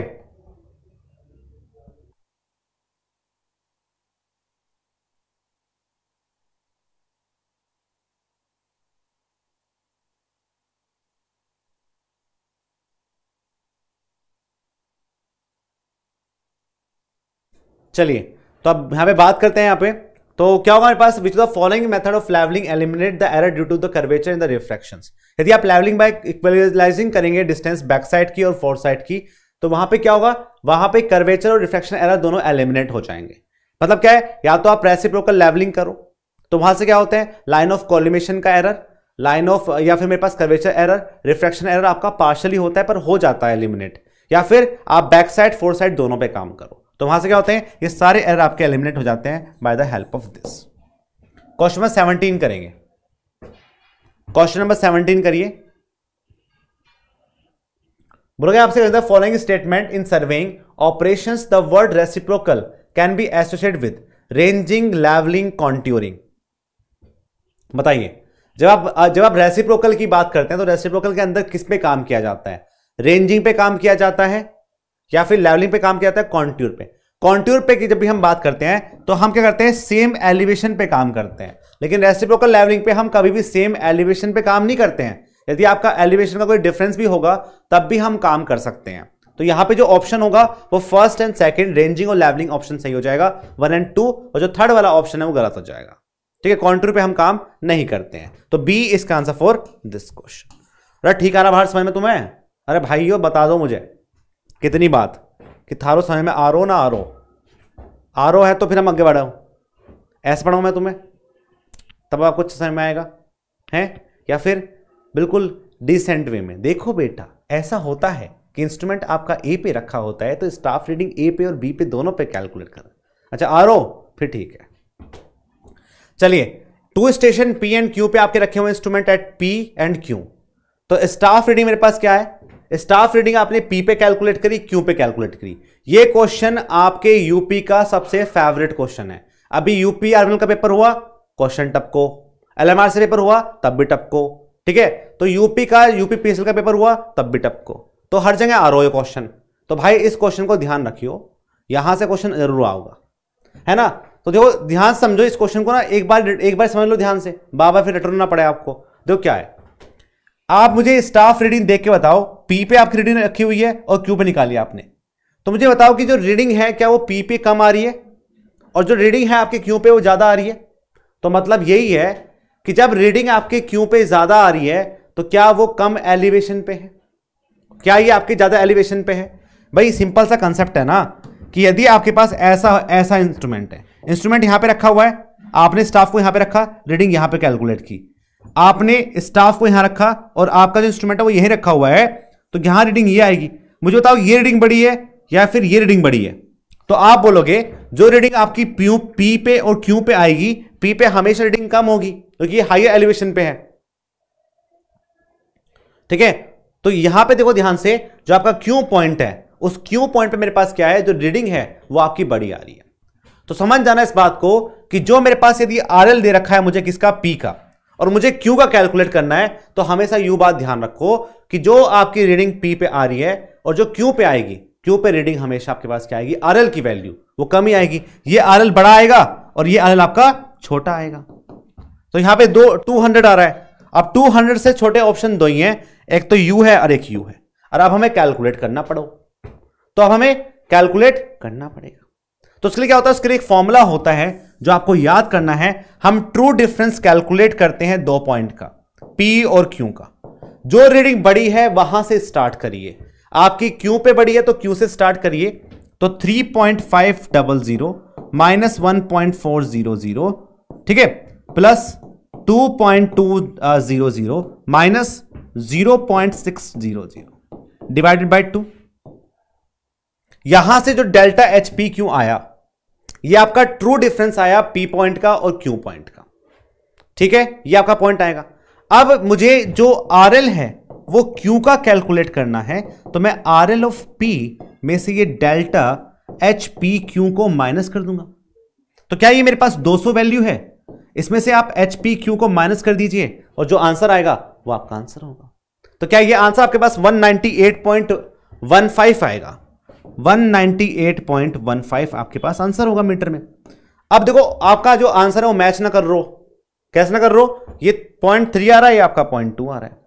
चलिए तो अब यहाँ पे बात करते हैं यहाँ पे तो क्या होगा हमारे पास which the following method of levelling eliminate the error due to the curvature in the refraction यदि आप लेवलिंग बाय इक्वलाइजिंग करेंगे डिस्टेंस बैक साइड की और फोर साइड की तो वहां पे क्या होगा वहां पे कर्वेचर और रिफ्रेक्शन एरर दोनों एलिमिनेट हो जाएंगे मतलब क्या है या तो आप रेसिप्रोकल लेवलिंग करो तो वहां से क्या होता है लाइन ऑफ कॉलिमेशन का एरर लाइन ऑफ या फिर मेरे पास कर्वेचर एरर रिफ्रेक्शन एरर आपका पार्शली होता है पर हो जाता है एलिमिनेट या फिर आप बैक साइड फोर साइड दोनों पे काम करो तो वहां से क्या होते हैं ये सारे एरर आपके एलिमिनेट हो जाते हैं by the help of this question number seventeen करेंगे क्वेश्चन नंबर सेवनटीन करिए बोलोगे आपसे कहते following statement in surveying operation the word reciprocal can be associate with ranging levelling contouring बताइए जब आप जब आप रेसिप्रोकल की बात करते हैं तो रेसिप्रोकल के अंदर किस पे काम किया जाता है रेंजिंग पे काम किया जाता है या फिर लेवलिंग पे काम किया जाता है कॉन्ट्यूर पे कॉन्ट्यूर पे की जब भी हम बात करते हैं तो हम क्या करते हैं सेम एलिवेशन पे काम करते हैं लेकिन रेसिप्रोकल लेवलिंग पे हम कभी भी सेम एलिवेशन पे काम नहीं करते हैं यदि आपका एलिवेशन का कोई डिफरेंस भी होगा तब भी हम काम कर सकते हैं तो यहाँ पे जो ऑप्शन होगा वो फर्स्ट एंड सेकंड रेंजिंग और लेवलिंग ऑप्शन सही हो जाएगा वन एंड टू और जो थर्ड वाला ऑप्शन है वो गलत हो जाएगा ठीक है कॉन्ट्रोल पे हम काम नहीं करते हैं तो बी इसका आंसर फॉर दिस क्वेश्चन अरे ठीक आ रहा भारत समझ में तुम्हें अरे भाई बता दो मुझे कितनी बात कि थारो समय में आरो ना आरो आरो है तो फिर हम आगे बढ़ाओ ऐसे पढ़ाऊँ मैं तुम्हें तब आप कुछ समय में आएगा हैं या फिर बिल्कुल डिसेंट वे में देखो बेटा ऐसा होता है कि इंस्ट्रूमेंट आपका ए पे रखा होता है तो स्टाफ रीडिंग ए पे और बी पे दोनों पे कैलकुलेट कर अच्छा आर फिर ठीक है चलिए two station P and Q पे आपके रखे हुए instrument at P and Q तो स्टाफ रीडिंग मेरे पास क्या है स्टाफ रीडिंग आपने पी पे कैलकुलेट करी क्यू पे कैलकुलेट करी ये क्वेश्चन आपके यूपी का सबसे फेवरेट क्वेश्चन है अभी यूपी आर्मल का पेपर हुआ क्वेश्चन टपको एलएमआर से पेपर हुआ तब भी टपको ठीक है तो यूपी का यूपी पीएसएल का पेपर हुआ तब भी टपको तो हर जगह आ रहा है क्वेश्चन तो भाई इस क्वेश्चन को ध्यान रखियो यहां से क्वेश्चन जरूर आओगा है ना तो देखो ध्यान समझो इस क्वेश्चन को ना एक बार एक बार समझ लो ध्यान से बाबा फिर रिटर्न ना पड़े आपको देखो क्या है आप मुझे स्टाफ रीडिंग देख के बताओ पी पे आपकी रीडिंग रखी हुई है और क्यू पे निकाली आपने तो मुझे बताओ कि जो रीडिंग है क्या वो पी पे कम आ रही है और जो रीडिंग है आपके क्यू पे वो ज़्यादा आ रही है तो मतलब यही है कि जब रीडिंग आपके क्यू पे ज़्यादा आ रही है तो क्या वो कम एलिवेशन पे है क्या ये आपके ज़्यादा एलिवेशन पे है भाई सिंपल सा कंसेप्ट है ना कि यदि आपके पास ऐसा ऐसा इंस्ट्रूमेंट है इंस्ट्रूमेंट यहां पे रखा हुआ है आपने स्टाफ को यहां पे रखा रीडिंग यहां पे कैलकुलेट की आपने स्टाफ को यहां रखा और आपका जो इंस्ट्रूमेंट है वो यही रखा हुआ है तो यहां रीडिंग ये आएगी मुझे बताओ ये रीडिंग बड़ी है या फिर ये रीडिंग बड़ी है तो आप बोलोगे जो रीडिंग आपकी प्यू पी पे और क्यू पे आएगी पी पे हमेशा रीडिंग कम होगी क्योंकि तो हाइयर एलिवेशन पे है ठीक है तो यहां पे देखो ध्यान से जो आपका क्यू पॉइंट है उस क्यू पॉइंट पे मेरे पास क्या है जो रीडिंग है वो आपकी बड़ी आ रही है तो समझ जाना इस बात को कि जो मेरे पास यदि आर दे रखा है मुझे किसका पी का और मुझे क्यू का कैलकुलेट करना है तो हमेशा यू बात ध्यान रखो कि जो आपकी रीडिंग पी पे आ रही है और जो क्यू पे आएगी क्यू पे रीडिंग हमेशा आपके पास क्या आएगी आर की वैल्यू वो कम ही आएगी ये आर बड़ा आएगा और ये आर आपका छोटा आएगा तो यहां पे दो 200 आ रहा है अब 200 से छोटे ऑप्शन दो ही हैं एक तो यू है और एक यू है और अब हमें कैलकुलेट करना पड़ो तो अब हमें कैलकुलेट करना पड़ेगा तो उसके लिए क्या होता है उसके लिए एक फॉर्मूला होता है जो आपको याद करना है हम ट्रू डिफरेंस कैलकुलेट करते हैं दो पॉइंट का पी और क्यू का जो रीडिंग बड़ी है वहां से स्टार्ट करिए आपकी क्यू पे बड़ी है तो क्यू से स्टार्ट करिए तो three point five double zero minus one point four zero zero ठीक है plus two point two zero zero minus zero point six zero zero divided by two यहां से जो डेल्टा एच पी क्यू आया ये आपका ट्रू डिफरेंस आया पी पॉइंट का और क्यू पॉइंट का ठीक है ये आपका पॉइंट आएगा अब मुझे जो आर एल है वो क्यू का कैलकुलेट करना है तो मैं आर एल ऑफ पी में से ये डेल्टा एच पी क्यू को माइनस कर दूंगा तो क्या ये मेरे पास 200 वैल्यू है इसमें से आप एच पी क्यू को माइनस कर दीजिए और जो आंसर आएगा वो आपका आंसर होगा तो क्या ये आंसर आपके पास 198.15 आएगा 198.15 आपके पास आंसर होगा मीटर में अब देखो आपका जो आंसर है वो मैच ना कर रो कैसे ना कर रो ये पॉइंट थ्री आ रहा है ये आपका पॉइंट टू आ रहा है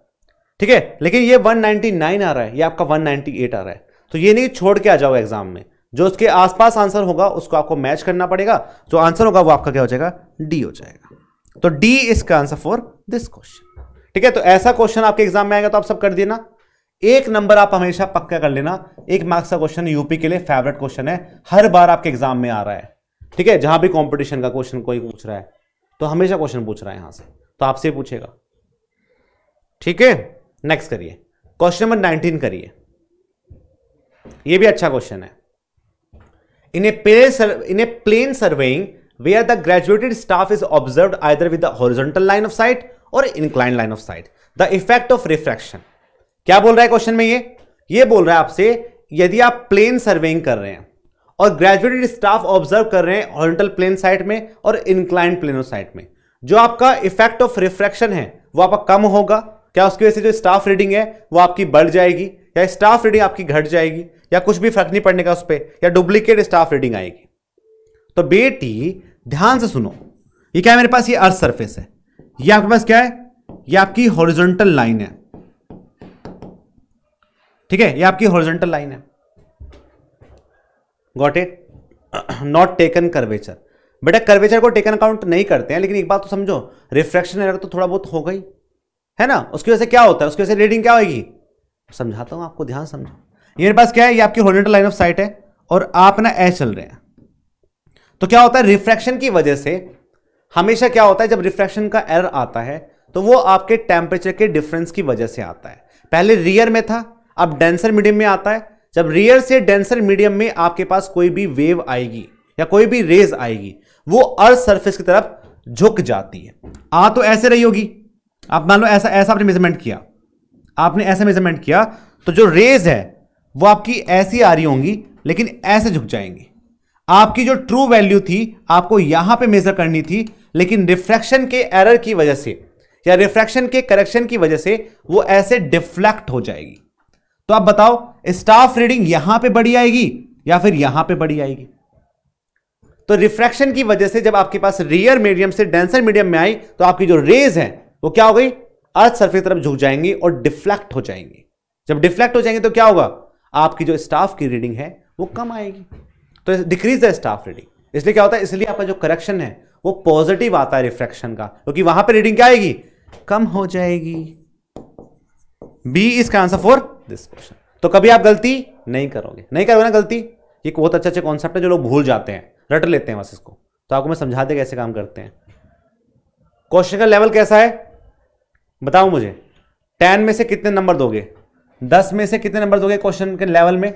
ठीक है लेकिन ये 199 आ रहा है ये आपका 198 आ रहा है तो ये नहीं छोड़ के आ जाओ एग्जाम में जो उसके आसपास आंसर होगा उसको आपको मैच करना पड़ेगा जो आंसर होगा वो आपका क्या हो जाएगा डी हो जाएगा तो डी इसका आंसर फॉर दिस क्वेश्चन ठीक है तो ऐसा क्वेश्चन आपके एग्जाम में आएगा तो आप सब कर देना एक नंबर आप हमेशा पक्का कर लेना एक मार्क्स का क्वेश्चन यूपी के लिए फेवरेट क्वेश्चन है हर बार आपके एग्जाम में आ रहा है ठीक है जहां भी कॉम्पिटिशन का क्वेश्चन कोई पूछ रहा है तो हमेशा क्वेश्चन पूछ रहा है यहां से तो आपसे पूछेगा ठीक है नेक्स्ट करिए क्वेश्चन नंबर नाइनटीन करिए ये भी अच्छा क्वेश्चन है in a plane in a plane surveying where the graduated staff is observe either with the horizontal line of sight और incline line of sight the effect of refraction क्या बोल रहा है क्वेश्चन में ये ये बोल रहा है आपसे यदि आप प्लेन सर्वेइंग कर रहे हैं और ग्रेजुएटेड स्टाफ ऑब्जर्व कर रहे हैं हॉरिजॉन्टल प्लेन साइड में और इनक्लाइंट प्लेनो साइड में जो आपका इफेक्ट ऑफ रिफ्रैक्शन है वो आपका कम होगा क्या उसकी वजह से जो स्टाफ रीडिंग है वो आपकी बढ़ जाएगी या स्टाफ रीडिंग आपकी घट जाएगी या कुछ भी फर्क नहीं पड़ने का उस पर या डुप्लीकेट स्टाफ रीडिंग आएगी तो बेटी ध्यान से सुनो ये क्या है मेरे पास ये अर्थ सरफेस है ये आपके पास क्या है ये आपकी हॉरिजॉन्टल लाइन है ठीक है ये आपकी हॉरिजॉन्टल लाइन है got it not taken curvature बेटा कर्वेचर को टेकन अकाउंट नहीं करते हैं लेकिन एक बात तो समझो रिफ्रैक्शन एरर तो थोड़ा बहुत हो गई है ना उसकी वजह से क्या होता है उसकी वजह से रीडिंग क्या होगी समझाता हूं आपको ध्यान समझो ये मेरे पास क्या है ये आपकी हॉरिजॉन्टल लाइन ऑफ साइट है और आप ना ए चल रहे हैं तो क्या होता है रिफ्रैक्शन की वजह से हमेशा क्या होता है जब रिफ्रैक्शन का एरर आता है तो वो आपके टेम्परेचर के डिफरेंस की वजह से आता है पहले रियर में था अब डेंसर मीडियम में आता है जब रियर से डेंसर मीडियम में आपके पास कोई भी वेव आएगी या कोई भी रेज आएगी वो अर्थ सरफेस की तरफ झुक जाती है आ तो ऐसे रही होगी आप मान लो ऐसा ऐसा आपने मेजरमेंट किया आपने ऐसा मेजरमेंट किया तो जो रेज है वो आपकी ऐसी आ रही होंगी लेकिन ऐसे झुक जाएंगी आपकी जो ट्रू वैल्यू थी आपको यहां पे मेजर करनी थी लेकिन रिफ्रैक्शन के एरर की वजह से या रिफ्रैक्शन के करेक्शन की वजह से वो ऐसे डिफ्लेक्ट हो जाएगी तो आप बताओ स्टाफ रीडिंग यहां पे बड़ी आएगी या फिर यहां पे बड़ी आएगी तो रिफ्रैक्शन की वजह से जब आपके पास रियर मीडियम से डेंसर मीडियम में आई तो आपकी जो रेज है वो क्या हो गई अर्थ सरफेस तरफ झुक जाएंगी और डिफ्लेक्ट हो जाएंगी जब डिफ्लेक्ट हो जाएंगे तो क्या होगा आपकी जो स्टाफ की रीडिंग है वो कम आएगी तो डिक्रीज द स्टाफ रीडिंग इसलिए क्या होता है इसलिए आपका जो करेक्शन है वो पॉजिटिव आता है रिफ्रैक्शन का क्योंकि वहां पर रीडिंग क्या आएगी कम हो जाएगी बी इसका आंसर फॉर दिस क्वेश्चन तो कभी आप गलती नहीं करोगे नहीं करोगे ना गलती ये बहुत अच्छे अच्छे कॉन्सेप्ट है जो लोग भूल जाते हैं रट लेते हैं बस इसको तो आपको मैं समझा दे कैसे काम करते हैं क्वेश्चन का लेवल कैसा है बताओ मुझे टेन में से कितने नंबर दोगे दस में से कितने नंबर दोगे क्वेश्चन के लेवल में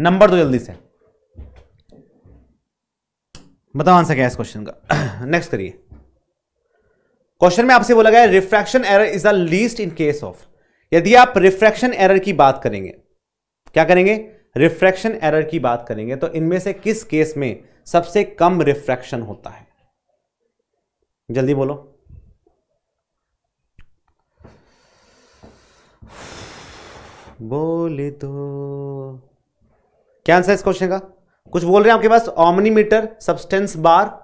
नंबर दो जल्दी से बताओ आंसर क्या है इस क्वेश्चन का नेक्स्ट करिए क्वेश्चन में आपसे बोला गया refraction error is the least in case of यदि आप रिफ्रैक्शन एरर की बात करेंगे क्या करेंगे रिफ्रैक्शन एरर की बात करेंगे तो इनमें से किस केस में सबसे कम रिफ्रैक्शन होता है जल्दी बोलो बोले तो क्या आंसर इस क्वेश्चन का कुछ बोल रहे हैं आपके पास ऑमनीमीटर सब्सटेंस बार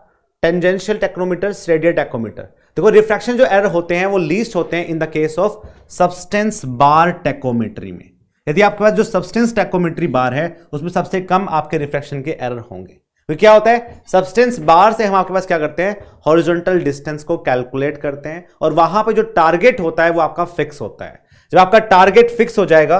टेंजेंशियल टेक्नोमीटर स्टेडियर टेक्नोमीटर देखो रिफ्रैक्शन जो एरर होते हैं वो लीस्ट होते हैं in the case of subtense bar tacheometry में यदि आपके पास जो सब्सटेंस टेकोमेट्री बार है उसमें सबसे कम आपके रिफ्रैक्शन के एरर होंगे तो क्या होता है सब्सटेंस बार से हम आपके पास क्या करते हैं हॉरिजॉन्टल डिस्टेंस को कैलकुलेट करते हैं और वहां पर जो टारगेट होता है वो आपका फिक्स होता है जब आपका टारगेट फिक्स हो जाएगा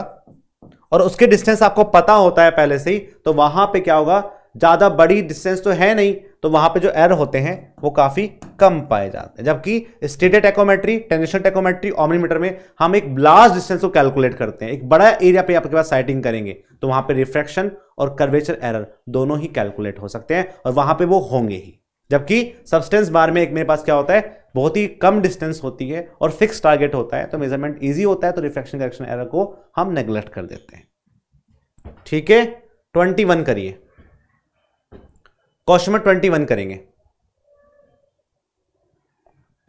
और उसके डिस्टेंस आपको पता होता है पहले से ही तो वहां पे क्या होगा ज्यादा बड़ी डिस्टेंस तो है नहीं तो वहां पे जो एर होते हैं वो काफ़ी कम पाए जाते हैं जबकि स्टेटेड टेकोमेट्री टेंशन टेकोमेट्री ऑमनीमीटर में हम एक ब्लास्ट डिस्टेंस को कैलकुलेट करते हैं एक बड़ा एरिया पे आपके पास साइटिंग करेंगे तो वहां पे रिफ्रैक्शन और कर्वेचर एरर दोनों ही कैलकुलेट हो सकते हैं और वहां पर वो होंगे ही जबकि सब्सटेंस बार में एक मेरे पास क्या होता है बहुत ही कम डिस्टेंस होती है और फिक्स टारगेट होता है तो मेजरमेंट ईजी होता है तो रिफ्रैक्शन करेक्शन एरर को हम नेग्लेक्ट कर देते हैं ठीक है ट्वेंटी वन करिए क्वेश्चन नंबर ट्वेंटी वन करेंगे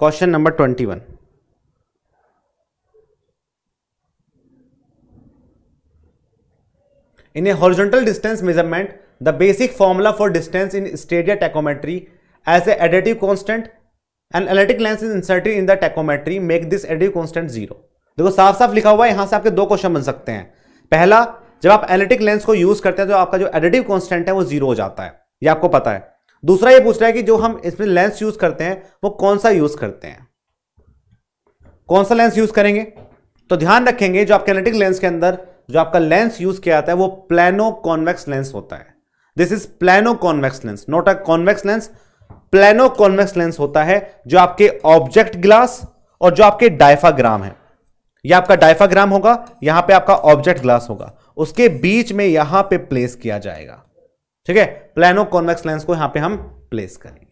question number twenty one in a horizontal distance measurement the basic formula for distance in stadia tacheometry as additive constant and electric lens is inserted in the tacheometry make this additive constant zero देखो साफ साफ लिखा हुआ है यहां से आपके दो क्वेश्चन बन सकते हैं पहला जब आप एनालिटिक लेंस को यूज करते हैं तो आपका जो एडिटिव कॉन्स्टेंट है वो जीरो हो जाता है ये आपको पता है दूसरा ये पूछ रहा है कि जो हम इसमें लेंस यूज करते हैं वो कौन सा यूज करते हैं कौन सा लेंस यूज करेंगे तो ध्यान रखेंगे जो आपके एनेटिक लेंस के अंदर जो आपका लेंस यूज किया जाता है वो प्लेनो कॉन्वेक्स लेंस होता है this is plano convex lens not a convex lens plano convex lens होता है जो आपके ऑब्जेक्ट ग्लास और जो आपके डायफाग्राम है यह आपका डायफाग्राम होगा यहां पे आपका ऑब्जेक्ट ग्लास होगा उसके बीच में यहां पे प्लेस किया जाएगा ठीक है प्लेनो कॉन्वेक्स लेंस को यहां पे हम प्लेस करेंगे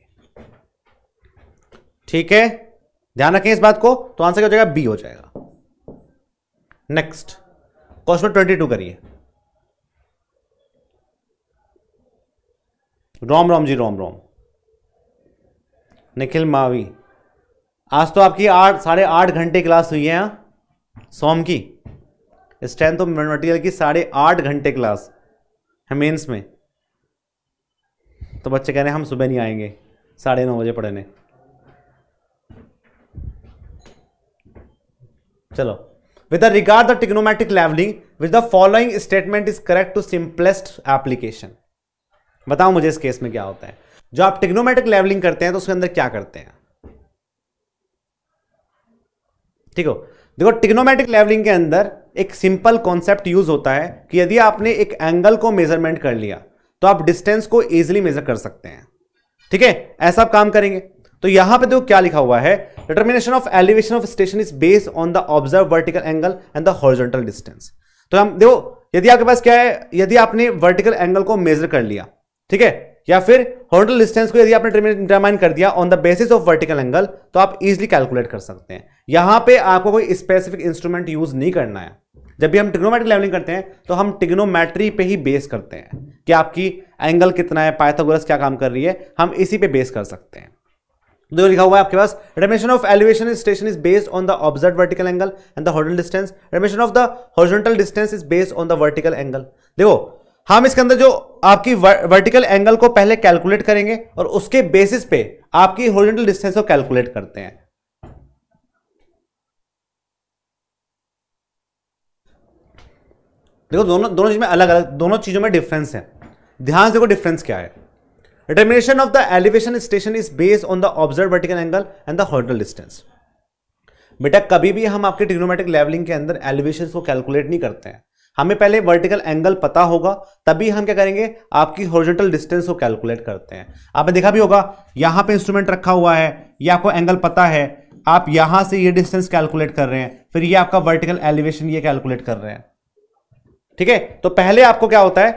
ठीक है ध्यान रखें इस बात को तो आंसर क्या हो जाएगा बी हो जाएगा नेक्स्ट क्वेश्चन ट्वेंटी टू करिए रोम रोम जी रोम रोम निखिल मावी आज तो आपकी आठ साढ़े आठ घंटे क्लास हुई है हाँ? सोम की स्ट्रेंथ ऑफ तो मटेरियल की साढ़े आठ घंटे क्लास है मेन्स में तो बच्चे कह रहे हैं हम सुबह नहीं आएंगे साढ़े नौ बजे पढ़ने चलो with regard the trigonometric levelling with the following statement is correct to simplest application बताओ मुझे इस केस में क्या होता है जो आप टिक्नोमेटिक लेवलिंग करते हैं तो उसके अंदर क्या करते हैं ठीक हो देखो टिग्नोमेटिक लेवलिंग के अंदर एक सिंपल कॉन्सेप्ट यूज होता है कि यदि आपने एक एंगल को मेजरमेंट कर लिया तो आप डिस्टेंस को इजिली मेजर कर सकते हैं ठीक है ऐसा आप काम करेंगे तो यहां पे देखो क्या लिखा हुआ है determination of elevation of station is based on the observe vertical angle and the horizontal distance तो हम देखो यदि आपके पास क्या है यदि आपने वर्टिकल एंगल को मेजर कर लिया ठीक है या फिर हॉरिजॉन्टल डिस्टेंस को यदि आपने डिटरमाइन कर दिया on the basis of vertical angle तो आप इजिली कैलकुलेट कर सकते हैं यहां पर आपको कोई स्पेसिफिक इंस्ट्रूमेंट यूज नहीं करना है जब भी हम टिग्नोमेट्रिक लेवलिंग करते हैं तो हम टिग्नोमेट्री पे ही बेस करते हैं कि आपकी एंगल कितना है पाइथागोरस क्या काम कर रही है हम इसी पे बेस कर सकते हैं तो जो लिखा हुआ है आपके पास determination of elevation station is based on the observe vertical angle and the distance determination of the horizontal distance is based on the vertical angle देखो हम इसके अंदर जो आपकी वर्टिकल एंगल को पहले कैलकुलेट करेंगे और उसके बेसिस पे आपकी हॉर्जेंटल डिस्टेंस को कैलकुलेट करते हैं देखो दोनों दोनों चीज में अलग अलग दोनों चीज़ों में डिफरेंस है ध्यान से देखो डिफरेंस क्या है determination of the elevation station is based on the observe vertical angle and the horizontal distance बेटा कभी भी हम आपके टिग्नोमेटिक लेवलिंग के अंदर एलिवेशन को कैलकुलेट नहीं करते हैं हमें पहले वर्टिकल एंगल पता होगा तभी हम क्या करेंगे आपकी हॉरिजॉन्टल डिस्टेंस को कैलकुलेट करते हैं आपने देखा भी होगा यहां पे इंस्ट्रूमेंट रखा हुआ है ये आपको एंगल पता है आप यहां से ये डिस्टेंस कैलकुलेट कर रहे हैं फिर ये आपका वर्टिकल एलिवेशन ये कैलकुलेट कर रहे हैं ठीक है तो पहले आपको क्या होता है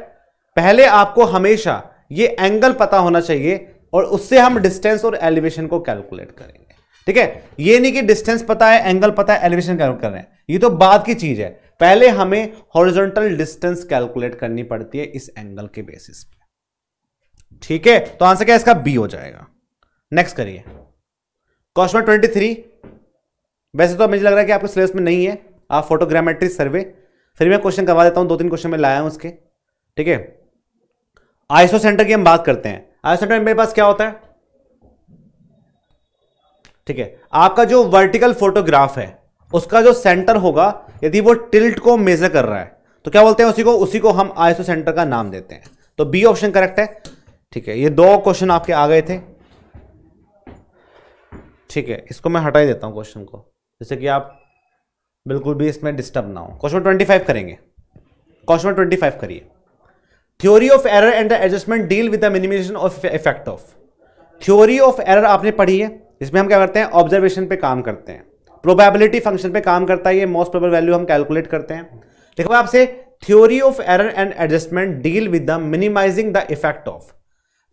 पहले आपको हमेशा ये एंगल पता होना चाहिए और उससे हम डिस्टेंस और एलिवेशन को कैलकुलेट करेंगे ठीक है ये नहीं कि डिस्टेंस पता है एंगल पता है एलिवेशन कैलकुलेट कर रहे हैं ये तो बाद की चीज है पहले हमें हॉरिजॉन्टल डिस्टेंस कैलकुलेट करनी पड़ती है इस एंगल के बेसिस पे ठीक है तो आंसर क्या है इसका बी हो जाएगा नेक्स्ट करिए क्वेश्चन ट्वेंटी थ्री वैसे तो मुझे लग रहा है कि आपके सिलेबस में नहीं है आप फोटोग्रामेट्री सर्वे फिर मैं क्वेश्चन करवा देता हूँ दो तीन क्वेश्चन में लाया हूँ उसके ठीक है आईसो सेंटर की हम बात करते हैं आईसो सेंटर में मेरे पास क्या होता है ठीक है आपका जो वर्टिकल फोटोग्राफ है उसका जो सेंटर होगा यदि वो टिल्ट को मेजर कर रहा है तो क्या बोलते हैं उसी को उसी को हम आईसो सेंटर का नाम देते हैं तो बी ऑप्शन करेक्ट है ठीक है ये दो क्वेश्चन आपके आ गए थे ठीक है इसको मैं हटा ही देता हूँ क्वेश्चन को जैसे कि आप बिल्कुल भी इसमें डिस्टर्ब ना हो क्वेश्चन ट्वेंटी फाइव करेंगे क्वेश्चन ट्वेंटी फाइव करिए theory of error and the adjustment deal with the minimization of effect of theory of error आपने पढ़ी है इसमें हम क्या करते हैं ऑब्जर्वेशन पे काम करते हैं प्रोबेबिलिटी फंक्शन पे काम करता है ये मोस्ट प्रोबल वैल्यू हम कैलकुलेट करते हैं देखो आपसे theory of error and adjustment deal with the minimizing the effect of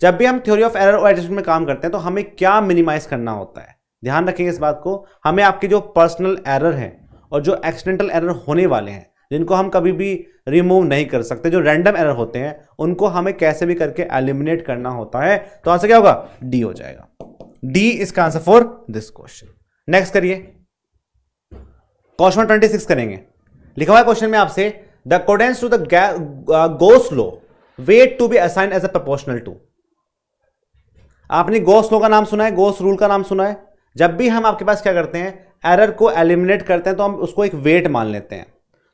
जब भी हम थ्योरी ऑफ एरर और एडजस्टमेंट में काम करते हैं तो हमें क्या मिनिमाइज करना होता है ध्यान रखेंगे इस बात को हमें आपके जो पर्सनल एरर है और जो एक्सीडेंटल एरर होने वाले हैं जिनको हम कभी भी रिमूव नहीं कर सकते जो रैंडम एरर होते हैं उनको हमें कैसे भी करके एलिमिनेट करना होता है तो आंसर क्या होगा डी हो जाएगा डी इसका answer for this question next करिए क्वेश्चन ट्वेंटी सिक्स करेंगे लिखा हुआ क्वेश्चन में आपसे the accordance to the Gauss law weight to be assign as a proportional to आपने गोस लो का नाम सुना है गोस रूल का नाम सुना है जब भी हम आपके पास क्या करते हैं एरर को एलिमिनेट करते हैं तो हम उसको एक वेट मान लेते हैं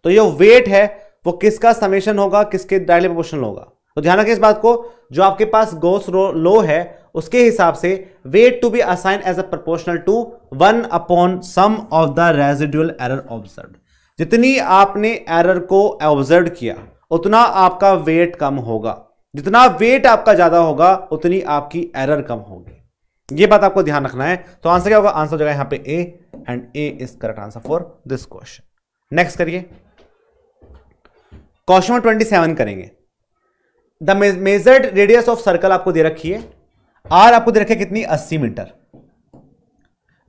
तो ये वेट है वो किसका समेशन होगा किसके डायरेक्ट प्रोपोर्शनल होगा तो ध्यान रखें इस बात को जो आपके पास गोस लो है उसके हिसाब से weight to be assign as a proportional to one upon sum of the residual error observe जितनी आपने एरर को ऑब्जर्व किया उतना आपका वेट कम होगा जितना वेट आपका ज्यादा होगा उतनी आपकी एरर कम होगी ये बात आपको ध्यान रखना है तो आंसर क्या होगा आंसर हो जाएगा यहाँ पे A and A is correct answer for this question next करिए क्वेश्चन ट्वेंटी सेवन करेंगे the measured radius of circle आपको दे रखी है आर आपको दे रखे कितनी अस्सी metre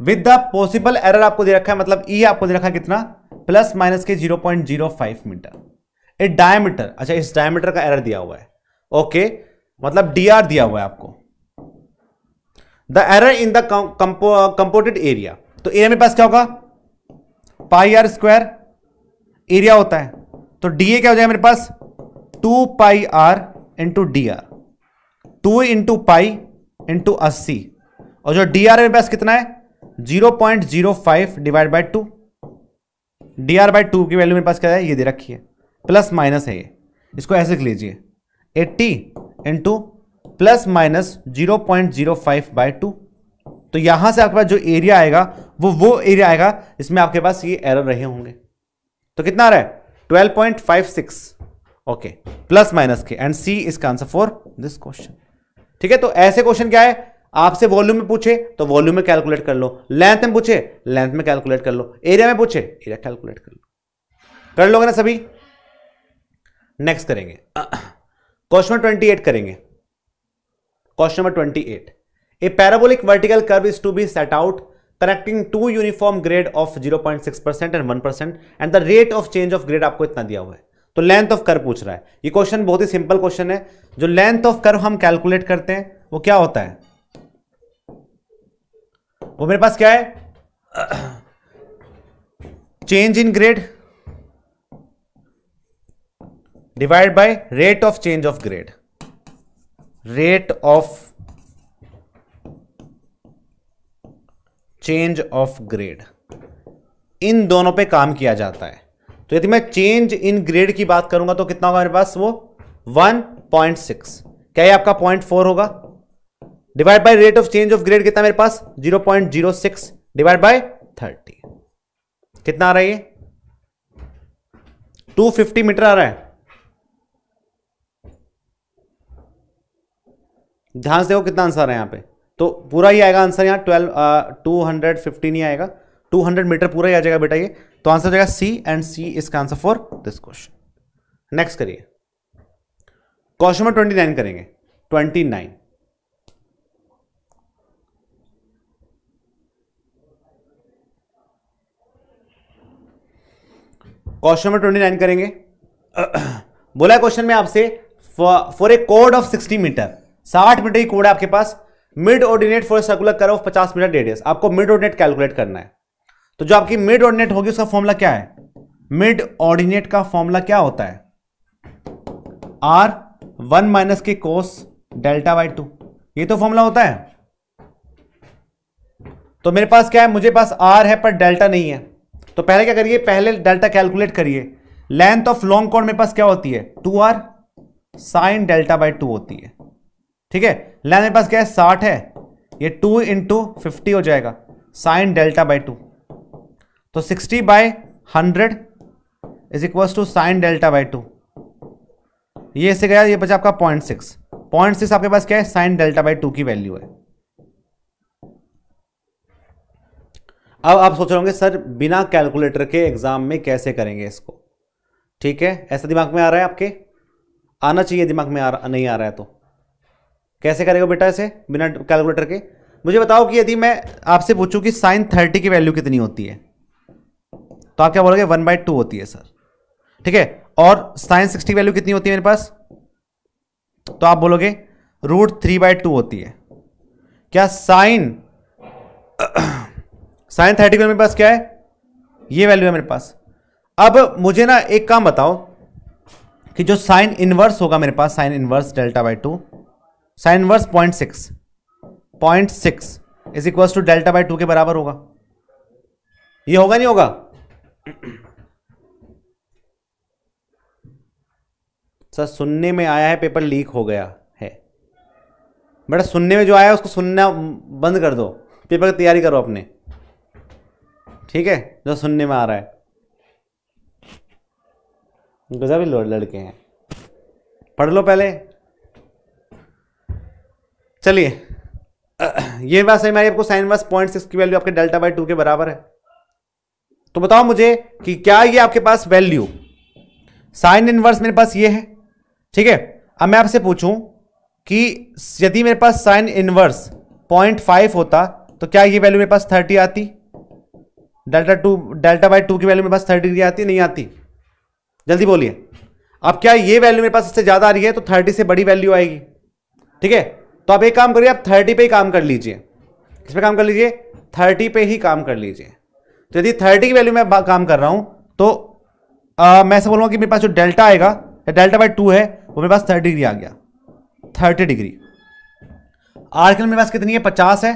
with the possible error आपको दे रखा है मतलब ई e आपको दे रखा है कितना प्लस माइनस के zero point zero five metre a diameter अच्छा इस डायमीटर का एरर दिया हुआ है ओके okay, मतलब डी दिया हुआ है आपको the error in the computed area तो एरिया मेरे पास क्या होगा पाई आर स्क्वायर एरिया होता है तो डीए क्या हो जाएगा मेरे पास two pi r into d r two into pi into अस्सी और जो डी आर मेरे पास कितना है zero point zero five divide by two d r by two की वैल्यू मेरे पास क्या है ये दे रखी है प्लस माइनस है ये इसको ऐसे लिख लीजिए eighty into plus minus zero point zero five by two तो यहां से आपके पास जो एरिया आएगा वो वो एरिया आएगा इसमें आपके पास ये एरर रहे होंगे तो कितना आ रहा है twelve point five six okay plus minus के एंड सी इसका आंसर फॉर दिस क्वेश्चन ठीक है तो ऐसे क्वेश्चन क्या है आपसे वॉल्यूम में पूछे तो वॉल्यूम में कैलकुलेट कर लो लेंथ में पूछे लेंथ में कैलकुलेट कर लो एरिया में पूछे एरिया कैलकुलेट कर लो कर लोगे ना सभी नेक्स्ट करेंगे क्वेश्चन ट्वेंटी एट करेंगे question number twenty eight is to be set out to to uniform grade of zero point six percent 0.6% one 1% and the rate of change of grade आपको इतना दिया हुआ है तो लेंथ ऑफ कर्व पूछ रहा है ये क्वेश्चन बहुत ही सिंपल क्वेश्चन है जो लेंथ ऑफ कर्व हम कैलकुलेट करते हैं वो क्या होता है वो मेरे पास क्या है change in grade divide by rate of change of grade rate of change of grade इन दोनों पे काम किया जाता है तो यदि मैं चेंज इन ग्रेड की बात करूंगा तो कितना होगा मेरे पास वो 1.6 क्या ये आपका 0.4 होगा divide by rate of change of grade कितना मेरे पास 0.06 डिवाइड बाय 30 कितना आ रहा है ये 250 मीटर आ रहा है ध्यान से देखो कितना आंसर है यहां पे तो पूरा ही आएगा आंसर यहाँ ट्वेल्व टू हंड्रेड फिफ्टीन ही आएगा टू हंड्रेड मीटर पूरा ही आ जाएगा बेटा ये तो आंसर हो जाएगा सी एंड सी इसका answer for this question next करिए क्वेश्चन नंबर ट्वेंटी नाइन करेंगे twenty nine question number twenty nine करेंगे बोला क्वेश्चन में आपसे फॉर ए कोड ऑफ सिक्सटी मीटर साठ मीटर की कोड है आपके पास mid ordinate for circular curve of 50 metre radius आपको मिड ऑर्डिनेट कैलकुलेट करना है तो जो आपकी मिड ऑर्डिनेट होगी उसका फॉर्मूला क्या है मिड ऑर्डिनेट का फॉर्मूला क्या होता है आर वन माइनस के कोस डेल्टा बाई टू ये तो फॉर्मूला होता है तो मेरे पास क्या है मुझे पास आर है पर डेल्टा नहीं है तो पहले क्या करिए पहले डेल्टा कैलकुलेट करिए लेंथ ऑफ लॉन्ग कोड मेरे पास क्या होती है two r sine delta by two होती है ठीक है लेन मेरे पास क्या है साठ है ये टू इंटू फिफ्टी हो जाएगा साइन डेल्टा बाई टू तो sixty by hundred is equals to sine delta by two ये इससे गया ये बचा आपका पॉइंट सिक्स पॉइंट सिक्स आपके पास क्या है साइन डेल्टा बाई टू की वैल्यू है अब आप सोच रहे होंगे सर बिना कैलकुलेटर के एग्जाम में कैसे करेंगे इसको ठीक है ऐसा दिमाग में आ रहा है आपके आना चाहिए दिमाग में आ रहा नहीं आ रहा है तो कैसे करेगा बेटा इसे बिना कैलकुलेटर के मुझे बताओ कि यदि मैं आपसे पूछूं कि साइन थर्टी की वैल्यू कितनी होती है तो आप क्या बोलोगे वन बाई टू होती है सर ठीक है और साइन सिक्सटी की वैल्यू कितनी होती है मेरे पास तो आप बोलोगे रूट थ्री बाई टू होती है क्या साइन साइन थर्टी मेरे पास क्या है ये वैल्यू है मेरे पास अब मुझे ना एक काम बताओ कि जो साइन इनवर्स होगा मेरे पास sine inverse delta by two sine inverse point six point six is equal to delta by two के बराबर होगा ये होगा नहीं होगा सर सुनने में आया है पेपर लीक हो गया है बेटा सुनने में जो आया है उसको सुनना बंद कर दो पेपर की तैयारी करो अपने ठीक है जो सुनने में आ रहा है गजा भी लड़के हैं पढ़ लो पहले चलिए ये बात सही मारी आपको साइन वर्स पॉइंट सिक्स की वैल्यू आपके डेल्टा बाई टू के बराबर है तो बताओ मुझे कि क्या ये आपके पास वैल्यू साइन इनवर्स मेरे पास ये है ठीक है अब मैं आपसे पूछूं कि यदि मेरे पास साइन इनवर्स पॉइंट फाइव होता तो क्या ये वैल्यू मेरे पास थर्टी आती delta two delta by two की वैल्यू मेरे पास थर्टी डिग्री आती नहीं आती जल्दी बोलिए अब क्या ये वैल्यू मेरे पास इससे ज़्यादा आ रही है तो थर्टी से बड़ी वैल्यू आएगी ठीक है तो आप एक काम करिए आप थर्टी पे ही काम कर लीजिए किस पे काम कर लीजिए थर्टी पे ही काम कर लीजिए तो यदि थर्टी की वैल्यू में काम कर रहा हूं तो आ, मैं ऐसा बोलूँगा कि मेरे पास जो डेल्टा आएगा डेल्टा बाई टू है वो मेरे पास थर्टी डिग्री आ गया थर्टी डिग्री आर मेरे पास कितनी है पचास है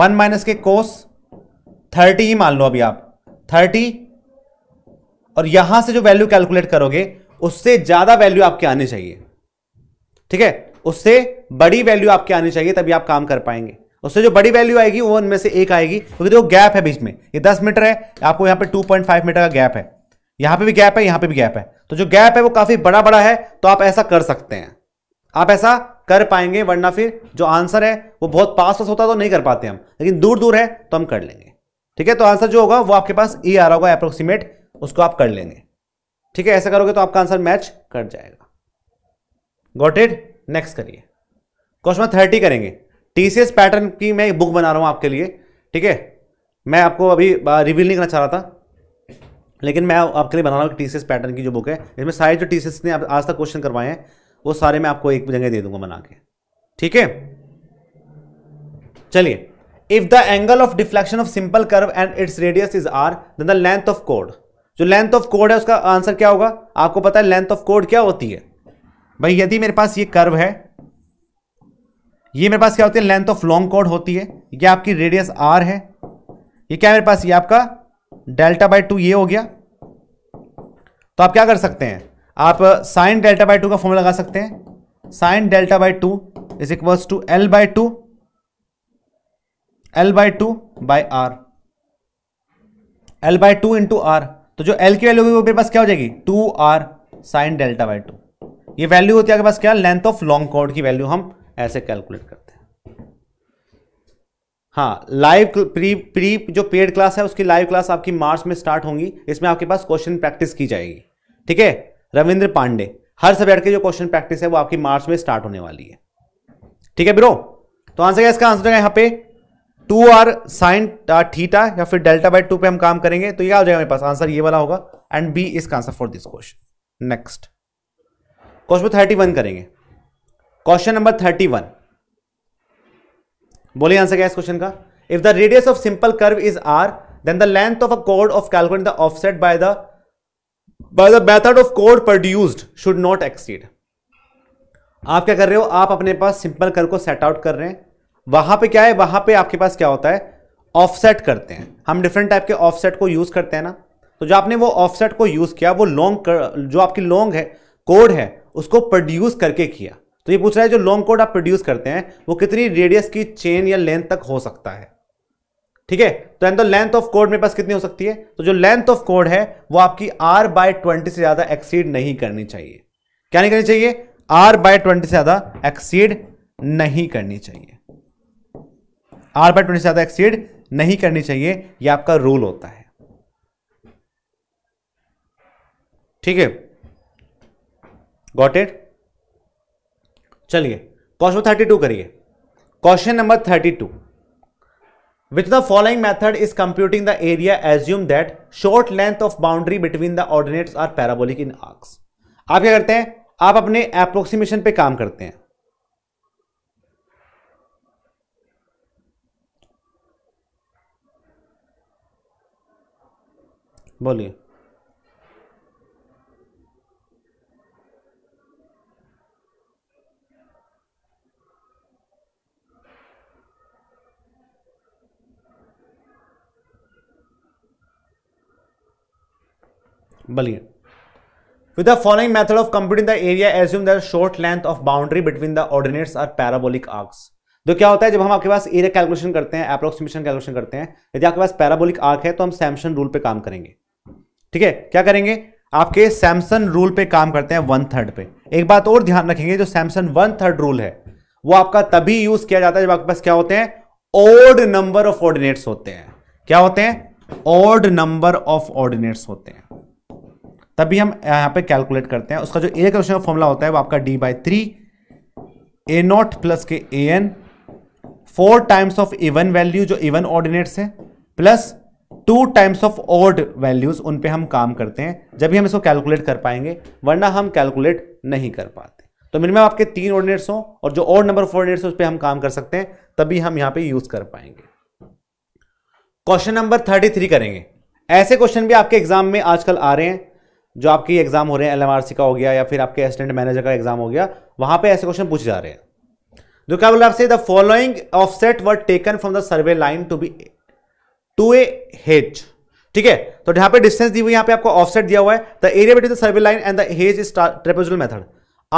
वन माइनस के कोस थर्टी ही मान लो अभी आप थर्टी और यहां से जो वैल्यू कैलकुलेट करोगे उससे ज्यादा वैल्यू आपके आनी चाहिए ठीक है उससे बड़ी वैल्यू आपके आनी चाहिए तभी आप काम कर पाएंगे उससे जो बड़ी वैल्यू आएगी वो उनमें से एक आएगी क्योंकि देखो गैप है बीच में ये 10 मीटर है आपको यहाँ पे 2.5 मीटर का गैप है यहाँ पे भी गैप है यहाँ पे भी गैप है तो जो गैप है वो काफी बड़ा बड़ा है तो आप ऐसा कर सकते हैं आप ऐसा कर पाएंगे वरना फिर जो आंसर है वो बहुत पास पास होता तो नहीं कर पाते हम लेकिन दूर दूर है तो हम कर लेंगे ठीक है तो आंसर जो होगा वो आपके पास ई आ रहा होगा अप्रोक्सीमेट उसको आप कर लेंगे ठीक है ऐसा करोगे तो आपका आंसर मैच कर जाएगा गॉट इट नेक्स्ट करिए क्वेश्चन थर्टी करेंगे टीसीएस पैटर्न की मैं बुक बना रहा हूँ आपके लिए ठीक है मैं आपको अभी रिवील नहीं करना चाह रहा था लेकिन मैं आपके लिए बना रहा हूँ टीसीएस पैटर्न की जो बुक है इसमें सारे जो टीसीएस ने आज तक क्वेश्चन करवाए हैं वो सारे मैं आपको एक जगह दे दूंगा बना के ठीक है चलिए if the angle of deflection of simple curve and its radius is r then the length of कोड जो लेंथ ऑफ कोड है उसका आंसर क्या होगा आपको पता है लेंथ ऑफ कोड क्या होती है भाई यदि मेरे पास ये कर्व है ये मेरे पास क्या होती है लेंथ ऑफ लॉन्ग कोड होती है ये आपकी रेडियस आर है ये क्या मेरे पास ये आपका डेल्टा बाय टू ये हो गया तो आप क्या कर सकते हैं आप साइन डेल्टा बाय टू का फॉर्मूला लगा सकते हैं sine delta by two is equals to L by two L by two by r L by two into r तो जो एल की वैल्यू होगी वो मेरे पास क्या हो जाएगी two r sine delta by two ये वैल्यू होती है आपके पास क्या लेंथ ऑफ लॉन्ग कॉर्ड की वैल्यू हम ऐसे कैलकुलेट करते हैं हाँ लाइव प्री प्री जो पेड क्लास है उसकी लाइव क्लास आपकी मार्च में स्टार्ट होंगी इसमें आपके पास क्वेश्चन प्रैक्टिस की जाएगी ठीक है रविंद्र पांडे हर सब्जेक्ट के जो क्वेश्चन प्रैक्टिस है वो आपकी मार्च में स्टार्ट होने वाली है ठीक है ब्रो तो आंसर क्या इसका आंसर है यहाँ पे टू आर साइन थीटा या फिर डेल्टा बाई टू पे हम काम करेंगे तो ये आ जाएगा मेरे पास आंसर ये वाला होगा एंड बी इसका answer for this question next question thirty one करेंगे क्वेश्चन नंबर थर्टी वन बोलिए आंसर क्या इस क्वेश्चन का if the radius of simple curve is r then the length of a code of calculate the offset by the by the method of code produced should not exceed आप क्या कर रहे हो आप अपने पास सिंपल कर्व को सेट आउट कर रहे हैं वहां पे क्या है वहां पे आपके पास क्या होता है ऑफसेट करते हैं हम डिफरेंट टाइप के ऑफसेट को यूज करते हैं ना तो जो आपने वो ऑफसेट को यूज किया वो लॉन्ग जो आपकी लॉन्ग है कोड है उसको प्रोड्यूस करके किया तो ये पूछ रहा है जो लॉन्ग कोड आप प्रोड्यूस करते हैं वो कितनी रेडियस की चेन या लेंथ तक हो सकता है ठीक है तो एंड लेंथ ऑफ कोड मेरे पास कितनी हो सकती है तो जो लेंथ ऑफ कोड है वो आपकी आर बाय ट्वेंटी से ज्यादा एक्सीड नहीं करनी चाहिए क्या नहीं करनी चाहिए आर बाय ट्वेंटी से ज्यादा एक्सीड नहीं करनी चाहिए आर बाय ट्वेंटी से ज्यादा एक्सीड नहीं करनी चाहिए यह आपका रूल होता है ठीक है गॉट इट चलिए क्वेश्चन थर्टी टू करिए question number thirty two with the following method is computing the area assume that short length of boundary between the ordinates are parabolic in arcs आप क्या करते हैं आप अपने अप्रोक्सीमेशन पे काम करते हैं बोलिए Brilliant. With the following method of computing the area assume the short length of boundary between the ordinates are parabolic arcs. तो क्या होता है जब हम आपके पास एरिया कैलकुलेशन करते हैं अप्रोक्सीमेशन कैलकुलेशन करते हैं यदि आपके पास पैराबोलिक आर्क है तो हम सैमसन रूल पे काम करेंगे ठीक है क्या करेंगे आपके सैमसन रूल पे काम करते हैं वन थर्ड पे एक बात और ध्यान रखेंगे जो सैमसन वन थर्ड रूल है वो आपका तभी यूज किया जाता है जब आपके पास क्या होते हैं ओड नंबर ऑफ ऑर्डिनेट्स होते हैं क्या होते हैं ओड नंबर ऑफ ऑर्डिनेट्स होते हैं तभी हम यहाँ पे कैलकुलेट करते हैं उसका जो ए क्वेश्चन का फॉर्मूला होता है वो आपका D by three A naught plus के A N four times of even value जो इवन ऑर्डिनेट्स है plus two times of odd values उन पे हम काम करते हैं जब भी हम इसको कैलकुलेट कर पाएंगे वरना हम कैलकुलेट नहीं कर पाते तो मिनिमम आपके तीन ऑर्डिनेट्स हों और जो ऑर्ड नंबर ऑफ ऑर्डिनेट्स उस पर हम काम कर सकते हैं तभी हम यहाँ पे यूज कर पाएंगे क्वेश्चन नंबर थर्टी थ्री करेंगे ऐसे क्वेश्चन भी आपके एग्जाम में आजकल आ रहे हैं जो आपके एग्ज़ाम हो रहे हैं एल का हो गया या फिर आपके असिस्टेंट मैनेजर का एग्ज़ाम हो गया वहां पे ऐसे क्वेश्चन पूछे जा रहे हैं जो तो क्या बोला आपसे the following offset were taken from the survey line to be to a hedge ठीक है तो यहां पे डिस्टेंस दी हुई यहाँ पे आपको ऑफसेट दिया हुआ है the area between the survey line and the hedge is trapezoidal method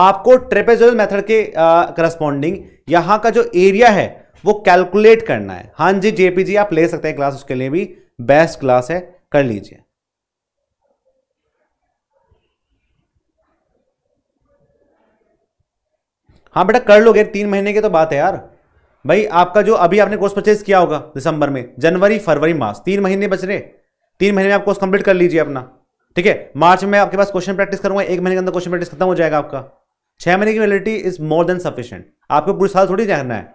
आपको ट्रेपेजल मेथड के करस्पॉन्डिंग यहां का जो एरिया है वो कैलकुलेट करना है हाँ जी जेपीजी आप ले सकते हैं क्लास उसके लिए भी बेस्ट क्लास है कर लीजिए हाँ बेटा कर लोगे तीन महीने की तो बात है यार भाई आपका जो अभी आपने कोर्स परचेज किया होगा दिसंबर में जनवरी फरवरी मार्च तीन महीने बच रहे तीन महीने में आप कोर्स कंप्लीट कर लीजिए अपना ठीक है मार्च में आपके पास क्वेश्चन प्रैक्टिस करूंगा एक महीने के अंदर क्वेश्चन प्रैक्टिस खत्म हो जाएगा आपका छह महीने की validity is more than sufficient आपको पूरे साल थोड़ी जानना है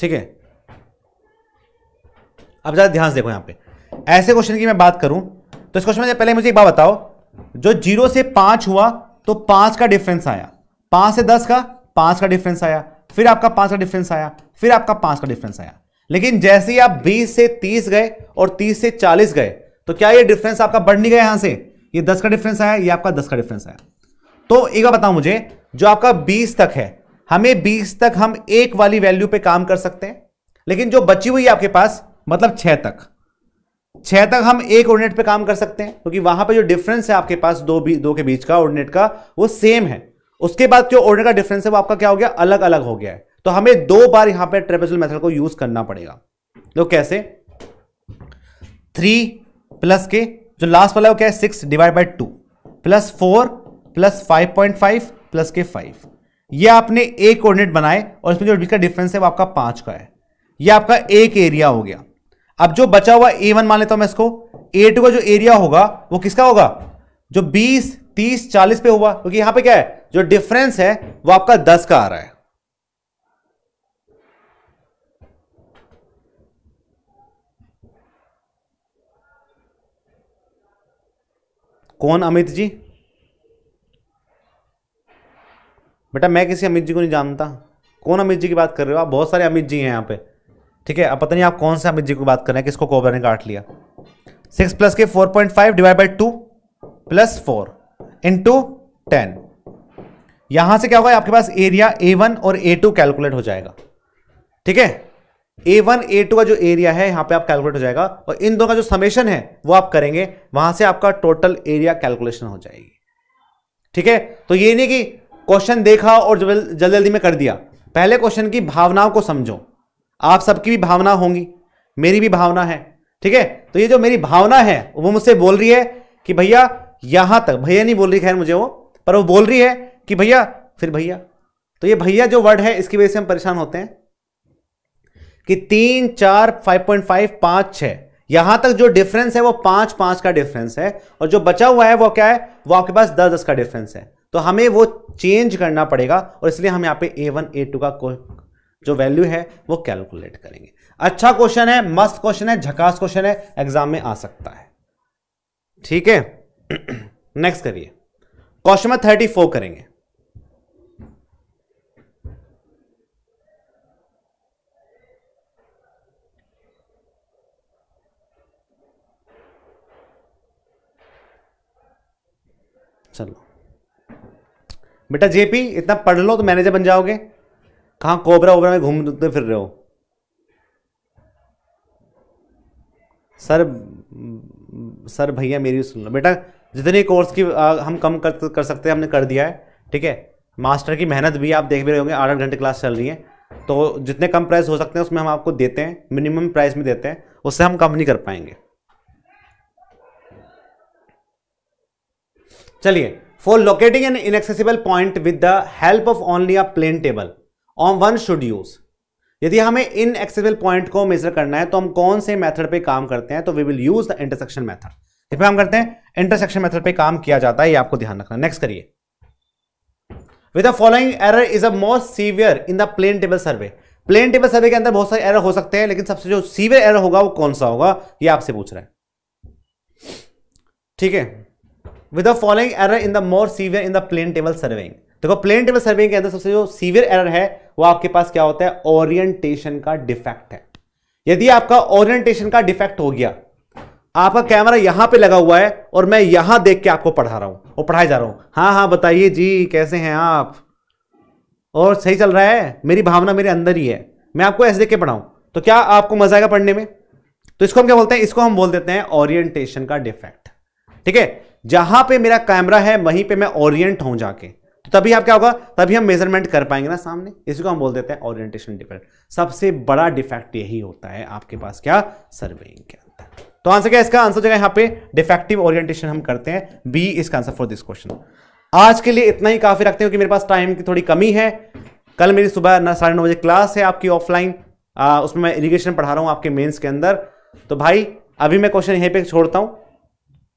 ठीक है अब जरा ध्यान से देखो यहां पे ऐसे क्वेश्चन की मैं बात करूं तो इस क्वेश्चन में पहले मुझे एक बात बताओ जो जीरो से पांच हुआ तो पांच का डिफरेंस आया पांच से दस का पांच का डिफरेंस आया फिर आपका पांच का डिफरेंस आया फिर आपका पांच का डिफरेंस आया लेकिन जैसे ही आप बीस से तीस गए और तीस से चालीस गए तो क्या ये डिफरेंस आपका बढ़ नहीं गया यहां से ये दस का डिफरेंस आया ये आपका दस का डिफरेंस आया तो एक बार बताओ मुझे जो आपका बीस तक है हमें बीस तक हम एक वाली वैल्यू पे काम कर सकते हैं लेकिन जो बची हुई है आपके पास मतलब छह तक छह तक हम एक ऑर्डिनेट पे काम कर सकते हैं क्योंकि तो वहां पे जो डिफरेंस है आपके पास दो भी दो के बीच का ऑर्डिनेट का वो सेम है उसके बाद जो ऑर्डिनेट का डिफरेंस है वो आपका क्या हो गया अलग अलग हो गया है तो हमें दो बार यहां पे ट्रेपेजल मेथड को यूज करना पड़ेगा तो कैसे थ्री प्लस के जो लास्ट वाला है वो क्या है six divide by two plus four plus five point five plus के फाइव यह आपने एक ऑर्डिनेट बनाए और इसमें जो बीच का डिफरेंस है वो आपका पांच का है यह आपका एक एरिया हो गया अब जो बचा हुआ ए वन मान लेता हूं मैं इसको ए टू का जो एरिया होगा वो किसका होगा जो बीस तीस चालीस पे हुआ क्योंकि यहां पे क्या है जो डिफरेंस है वो आपका दस का आ रहा है कौन अमित जी बेटा मैं किसी अमित जी को नहीं जानता कौन अमित जी की बात कर रहे हो आप बहुत सारे अमित जी हैं यहां पे ठीक है अब पता नहीं आप कौन सा अमित जी को बात कर रहे हैं किसको कोबरा ने काट लिया सिक्स प्लस के four point five divide by two plus four into ten यहां से क्या होगा आपके पास एरिया ए वन और ए टू कैलकुलेट हो जाएगा ठीक है ए वन ए टू का जो एरिया है यहां पे आप कैलकुलेट हो जाएगा और इन दोनों का जो समेशन है वो आप करेंगे वहां से आपका टोटल एरिया कैलकुलेशन हो जाएगी ठीक है तो ये नहीं कि क्वेश्चन देखा और जल्दी जल्दी में कर दिया पहले क्वेश्चन की भावनाओं को समझो आप सबकी भी भावना होंगी मेरी भी भावना है ठीक है तो ये जो मेरी भावना है वो मुझसे बोल रही है कि भैया यहां तक भैया नहीं बोल रही खैर मुझे वो पर वो बोल रही है कि भैया फिर भैया तो ये भैया जो वर्ड है इसकी वजह से हम परेशान होते हैं कि तीन चार फाइव पॉइंट फाइव पांच छह यहां तक जो डिफरेंस है वो पांच पांच का डिफरेंस है और जो बचा हुआ है वो क्या है वो आपके पास दस दस का डिफरेंस है तो हमें वो चेंज करना पड़ेगा और इसलिए हम यहां पे ए वन ए टू का जो वैल्यू है वो कैलकुलेट करेंगे अच्छा क्वेश्चन है मस्त क्वेश्चन है झकास क्वेश्चन है एग्जाम में आ सकता है ठीक है नेक्स्ट करिए क्वेश्चन में थर्टी फोर करेंगे चलो बेटा जेपी इतना पढ़ लो तो मैनेजर बन जाओगे कहा कोबरा ओबरा में घूमते फिर रहे हो सर सर भैया मेरी सुन लो बेटा जितने कोर्स की आ, हम कम कर कर सकते हैं हमने कर दिया है ठीक है मास्टर की मेहनत भी आप देख भी रहे होंगे आठ आठ घंटे क्लास चल रही है तो जितने कम प्राइस हो सकते हैं उसमें हम आपको देते हैं मिनिमम प्राइस में देते हैं उससे हम कम नहीं कर पाएंगे चलिए for locating an inaccessible point with the help of only a plane table on one should use यदि हमें इन एक्सेबल पॉइंट को मेजर करना है तो हम कौन से मेथड पे काम करते हैं तो we will use the intersection method इसमें हम करते हैं इंटरसेक्शन मेथड पे काम किया जाता है ये आपको ध्यान रखना नेक्स्ट करिए with the following error is a most severe in the plane table survey plane table survey के अंदर बहुत सारे एरर हो सकते हैं लेकिन सबसे जो सीवियर एरर होगा वो कौन सा होगा ये आपसे पूछ रहे हैं ठीक है with the following error in the more severe in the plane table surveying देखो प्लेन टेबल सर्विंग के अंदर सबसे जो सीवियर एरर है वो आपके पास क्या होता है ओरिएंटेशन का डिफेक्ट है यदि आपका ओरिएंटेशन का डिफेक्ट हो गया आपका कैमरा यहां पे लगा हुआ है और मैं यहां देख के आपको पढ़ा रहा हूं और पढ़ाए जा रहा हूं हाँ हाँ बताइए जी कैसे हैं आप और सही चल रहा है मेरी भावना मेरे अंदर ही है मैं आपको ऐसे देख के पढ़ाऊं तो क्या आपको मजा आएगा पढ़ने में तो इसको हम क्या बोलते हैं इसको हम बोल देते हैं ओरिएंटेशन का डिफेक्ट ठीक है जहां पे मेरा कैमरा है वहीं पे मैं ओरिएंट हूं जाके तो तभी आप क्या होगा तभी हम मेजरमेंट कर पाएंगे ना सामने इसी को हम बोल देते हैं ऑरियंटेशन डिफेक्ट सबसे बड़ा डिफेक्ट यही होता है आपके पास क्या सर्वेइंग के अंदर तो आंसर क्या इसका आंसर जगह यहाँ पे डिफेक्टिव ओरिएंटेशन हम करते हैं बी इसका आंसर फॉर दिस क्वेश्चन आज के लिए इतना ही काफी रखते हैं क्योंकि मेरे पास टाइम की थोड़ी कमी है कल मेरी सुबह साढ़े नौ बजे क्लास है आपकी ऑफलाइन उसमें मैं इरीगेशन पढ़ा रहा हूँ आपके मेंस के अंदर तो भाई अभी मैं क्वेश्चन यहीं पर छोड़ता हूँ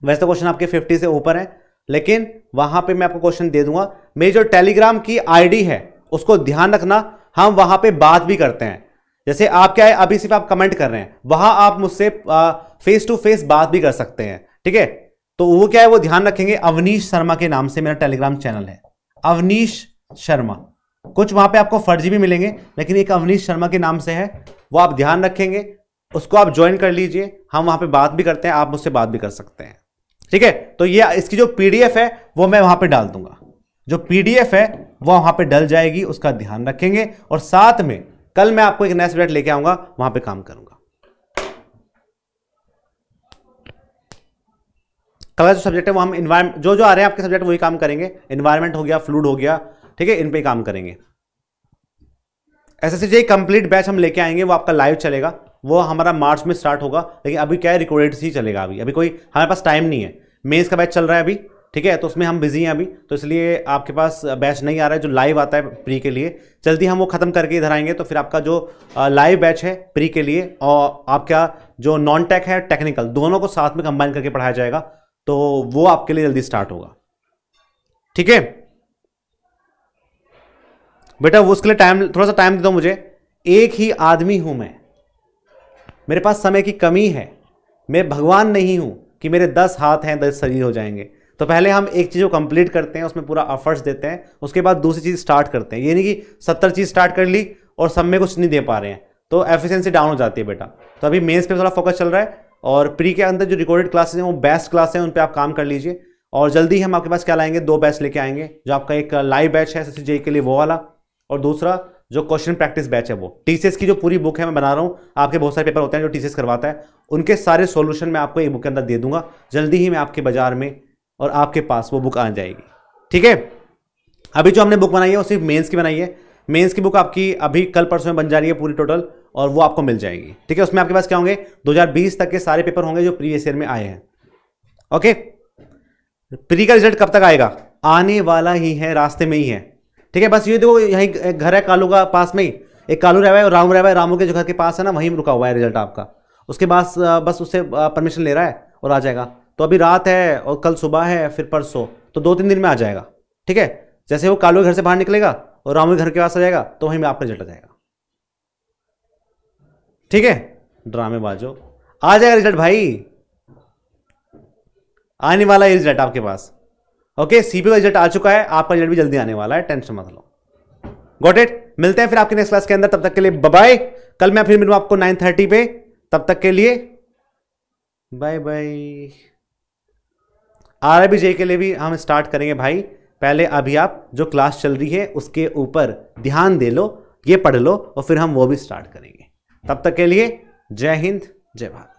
वैसे तो क्वेश्चन आपके फिफ्टी से ऊपर है लेकिन वहां पे मैं आपको क्वेश्चन दे दूंगा मेरी जो टेलीग्राम की आईडी है उसको ध्यान रखना हम वहां पे बात भी करते हैं जैसे आप क्या है अभी सिर्फ आप कमेंट कर रहे हैं वहां आप मुझसे फेस टू फेस बात भी कर सकते हैं ठीक है तो वो क्या है वो ध्यान रखेंगे अवनीश शर्मा के नाम से मेरा टेलीग्राम चैनल है अवनीश शर्मा कुछ वहां पे आपको फर्जी भी मिलेंगे लेकिन एक अवनीश शर्मा के नाम से है वो आप ध्यान रखेंगे उसको आप ज्वाइन कर लीजिए हम वहां पे बात भी करते हैं आप मुझसे बात भी कर सकते हैं ठीक है तो ये इसकी जो पीडीएफ है वो मैं वहां पे डाल दूंगा जो पीडीएफ है वो वहां पे डल जाएगी उसका ध्यान रखेंगे और साथ में कल मैं आपको एक नया सब्जेक्ट लेके आऊंगा वहां पे काम करूंगा कल जो सब्जेक्ट है वो हम इन्वायरमेंट जो जो आ रहे हैं आपके सब्जेक्ट वही काम करेंगे इन्वायरमेंट हो गया फ्लूड हो गया ठीक है इन पे काम करेंगे से जो कंप्लीट बैच हम लेके आएंगे वो आपका लाइव चलेगा वो हमारा मार्च में स्टार्ट होगा लेकिन अभी क्या है रिकॉर्डेड ही चलेगा अभी अभी कोई हमारे पास टाइम नहीं है मेज का बैच चल रहा है अभी ठीक है तो उसमें हम बिजी हैं अभी तो इसलिए आपके पास बैच नहीं आ रहा है जो लाइव आता है प्री के लिए जल्दी हम वो ख़त्म करके इधर आएंगे तो फिर आपका जो लाइव बैच है प्री के लिए और आपका जो नॉन टेक है टेक्निकल दोनों को साथ में कंबाइन करके पढ़ाया जाएगा तो वो आपके लिए जल्दी स्टार्ट होगा ठीक है बेटा उसके लिए टाइम थोड़ा सा टाइम दे दो मुझे एक ही आदमी हूं मैं मेरे पास समय की कमी है मैं भगवान नहीं हूँ कि मेरे दस हाथ हैं दस शरीर हो जाएंगे तो पहले हम एक चीज़ को कंप्लीट करते हैं उसमें पूरा अफर्ट्स देते हैं उसके बाद दूसरी चीज़ स्टार्ट करते हैं ये नहीं कि सत्तर चीज़ स्टार्ट कर ली और सब में कुछ नहीं दे पा रहे हैं तो एफिशिएंसी डाउन हो जाती है बेटा तो अभी मेंस पे थोड़ा फोकस चल रहा है और प्री के अंदर जो रिकॉर्डेड क्लासेस हैं वो बेस्ट क्लास हैं उन पर आप काम कर लीजिए और जल्दी हम आपके पास क्या लाएंगे दो बैच लेके आएंगे जो आपका एक लाइव बैच है जे के लिए वो वाला और दूसरा जो क्वेश्चन प्रैक्टिस बैच है वो टीसीएस की जो पूरी बुक है मैं बना रहा हूँ आपके बहुत सारे पेपर होते हैं जो टीसीएस करवाता है उनके सारे सॉल्यूशन मैं आपको एक बुक के अंदर दे दूंगा जल्दी ही मैं आपके बाजार में और आपके पास वो बुक आ जाएगी ठीक है अभी जो हमने बुक बनाई है वो सिर्फ मेन्स की बनाई है मेन्स की बुक आपकी अभी कल परसों में बन जा रही है पूरी टोटल और वो आपको मिल जाएगी ठीक है उसमें आपके पास क्या होंगे दो तक के सारे पेपर होंगे जो प्रीवियस ईयर में आए हैं ओके प्री का रिजल्ट कब तक आएगा आने वाला ही है रास्ते में ही है ठीक है बस ये देखो यही घर है कालू का पास में ही एक कालू रहवा है और रामू रहवा है रामू के जो घर के पास है ना वहीं रुका हुआ है रिजल्ट आपका उसके बाद बस उससे परमिशन ले रहा है और आ जाएगा तो अभी रात है और कल सुबह है फिर परसों तो दो तीन दिन में आ जाएगा ठीक है जैसे वो कालू घर से बाहर निकलेगा और रामू घर के पास आ जाएगा तो वहीं में आपका रिजल्ट आ जाएगा ठीक है ड्रामे बाजो आ जाएगा रिजल्ट भाई आने वाला है रिजल्ट आपके पास ओके सीपी का रिजल्ट आ चुका है आपका रिजल्ट भी जल्दी आने वाला है टेंशन मत लो गॉट इट मिलते हैं फिर आपके नेक्स्ट क्लास के अंदर तब तक के लिए बाय कल मैं फिर मिलूं आपको नाइन थर्टी पे तब तक के लिए बाय बाय आर जे के लिए भी हम स्टार्ट करेंगे भाई पहले अभी आप जो क्लास चल रही है उसके ऊपर ध्यान दे लो ये पढ़ लो और फिर हम वो भी स्टार्ट करेंगे तब तक के लिए जय हिंद जय भारत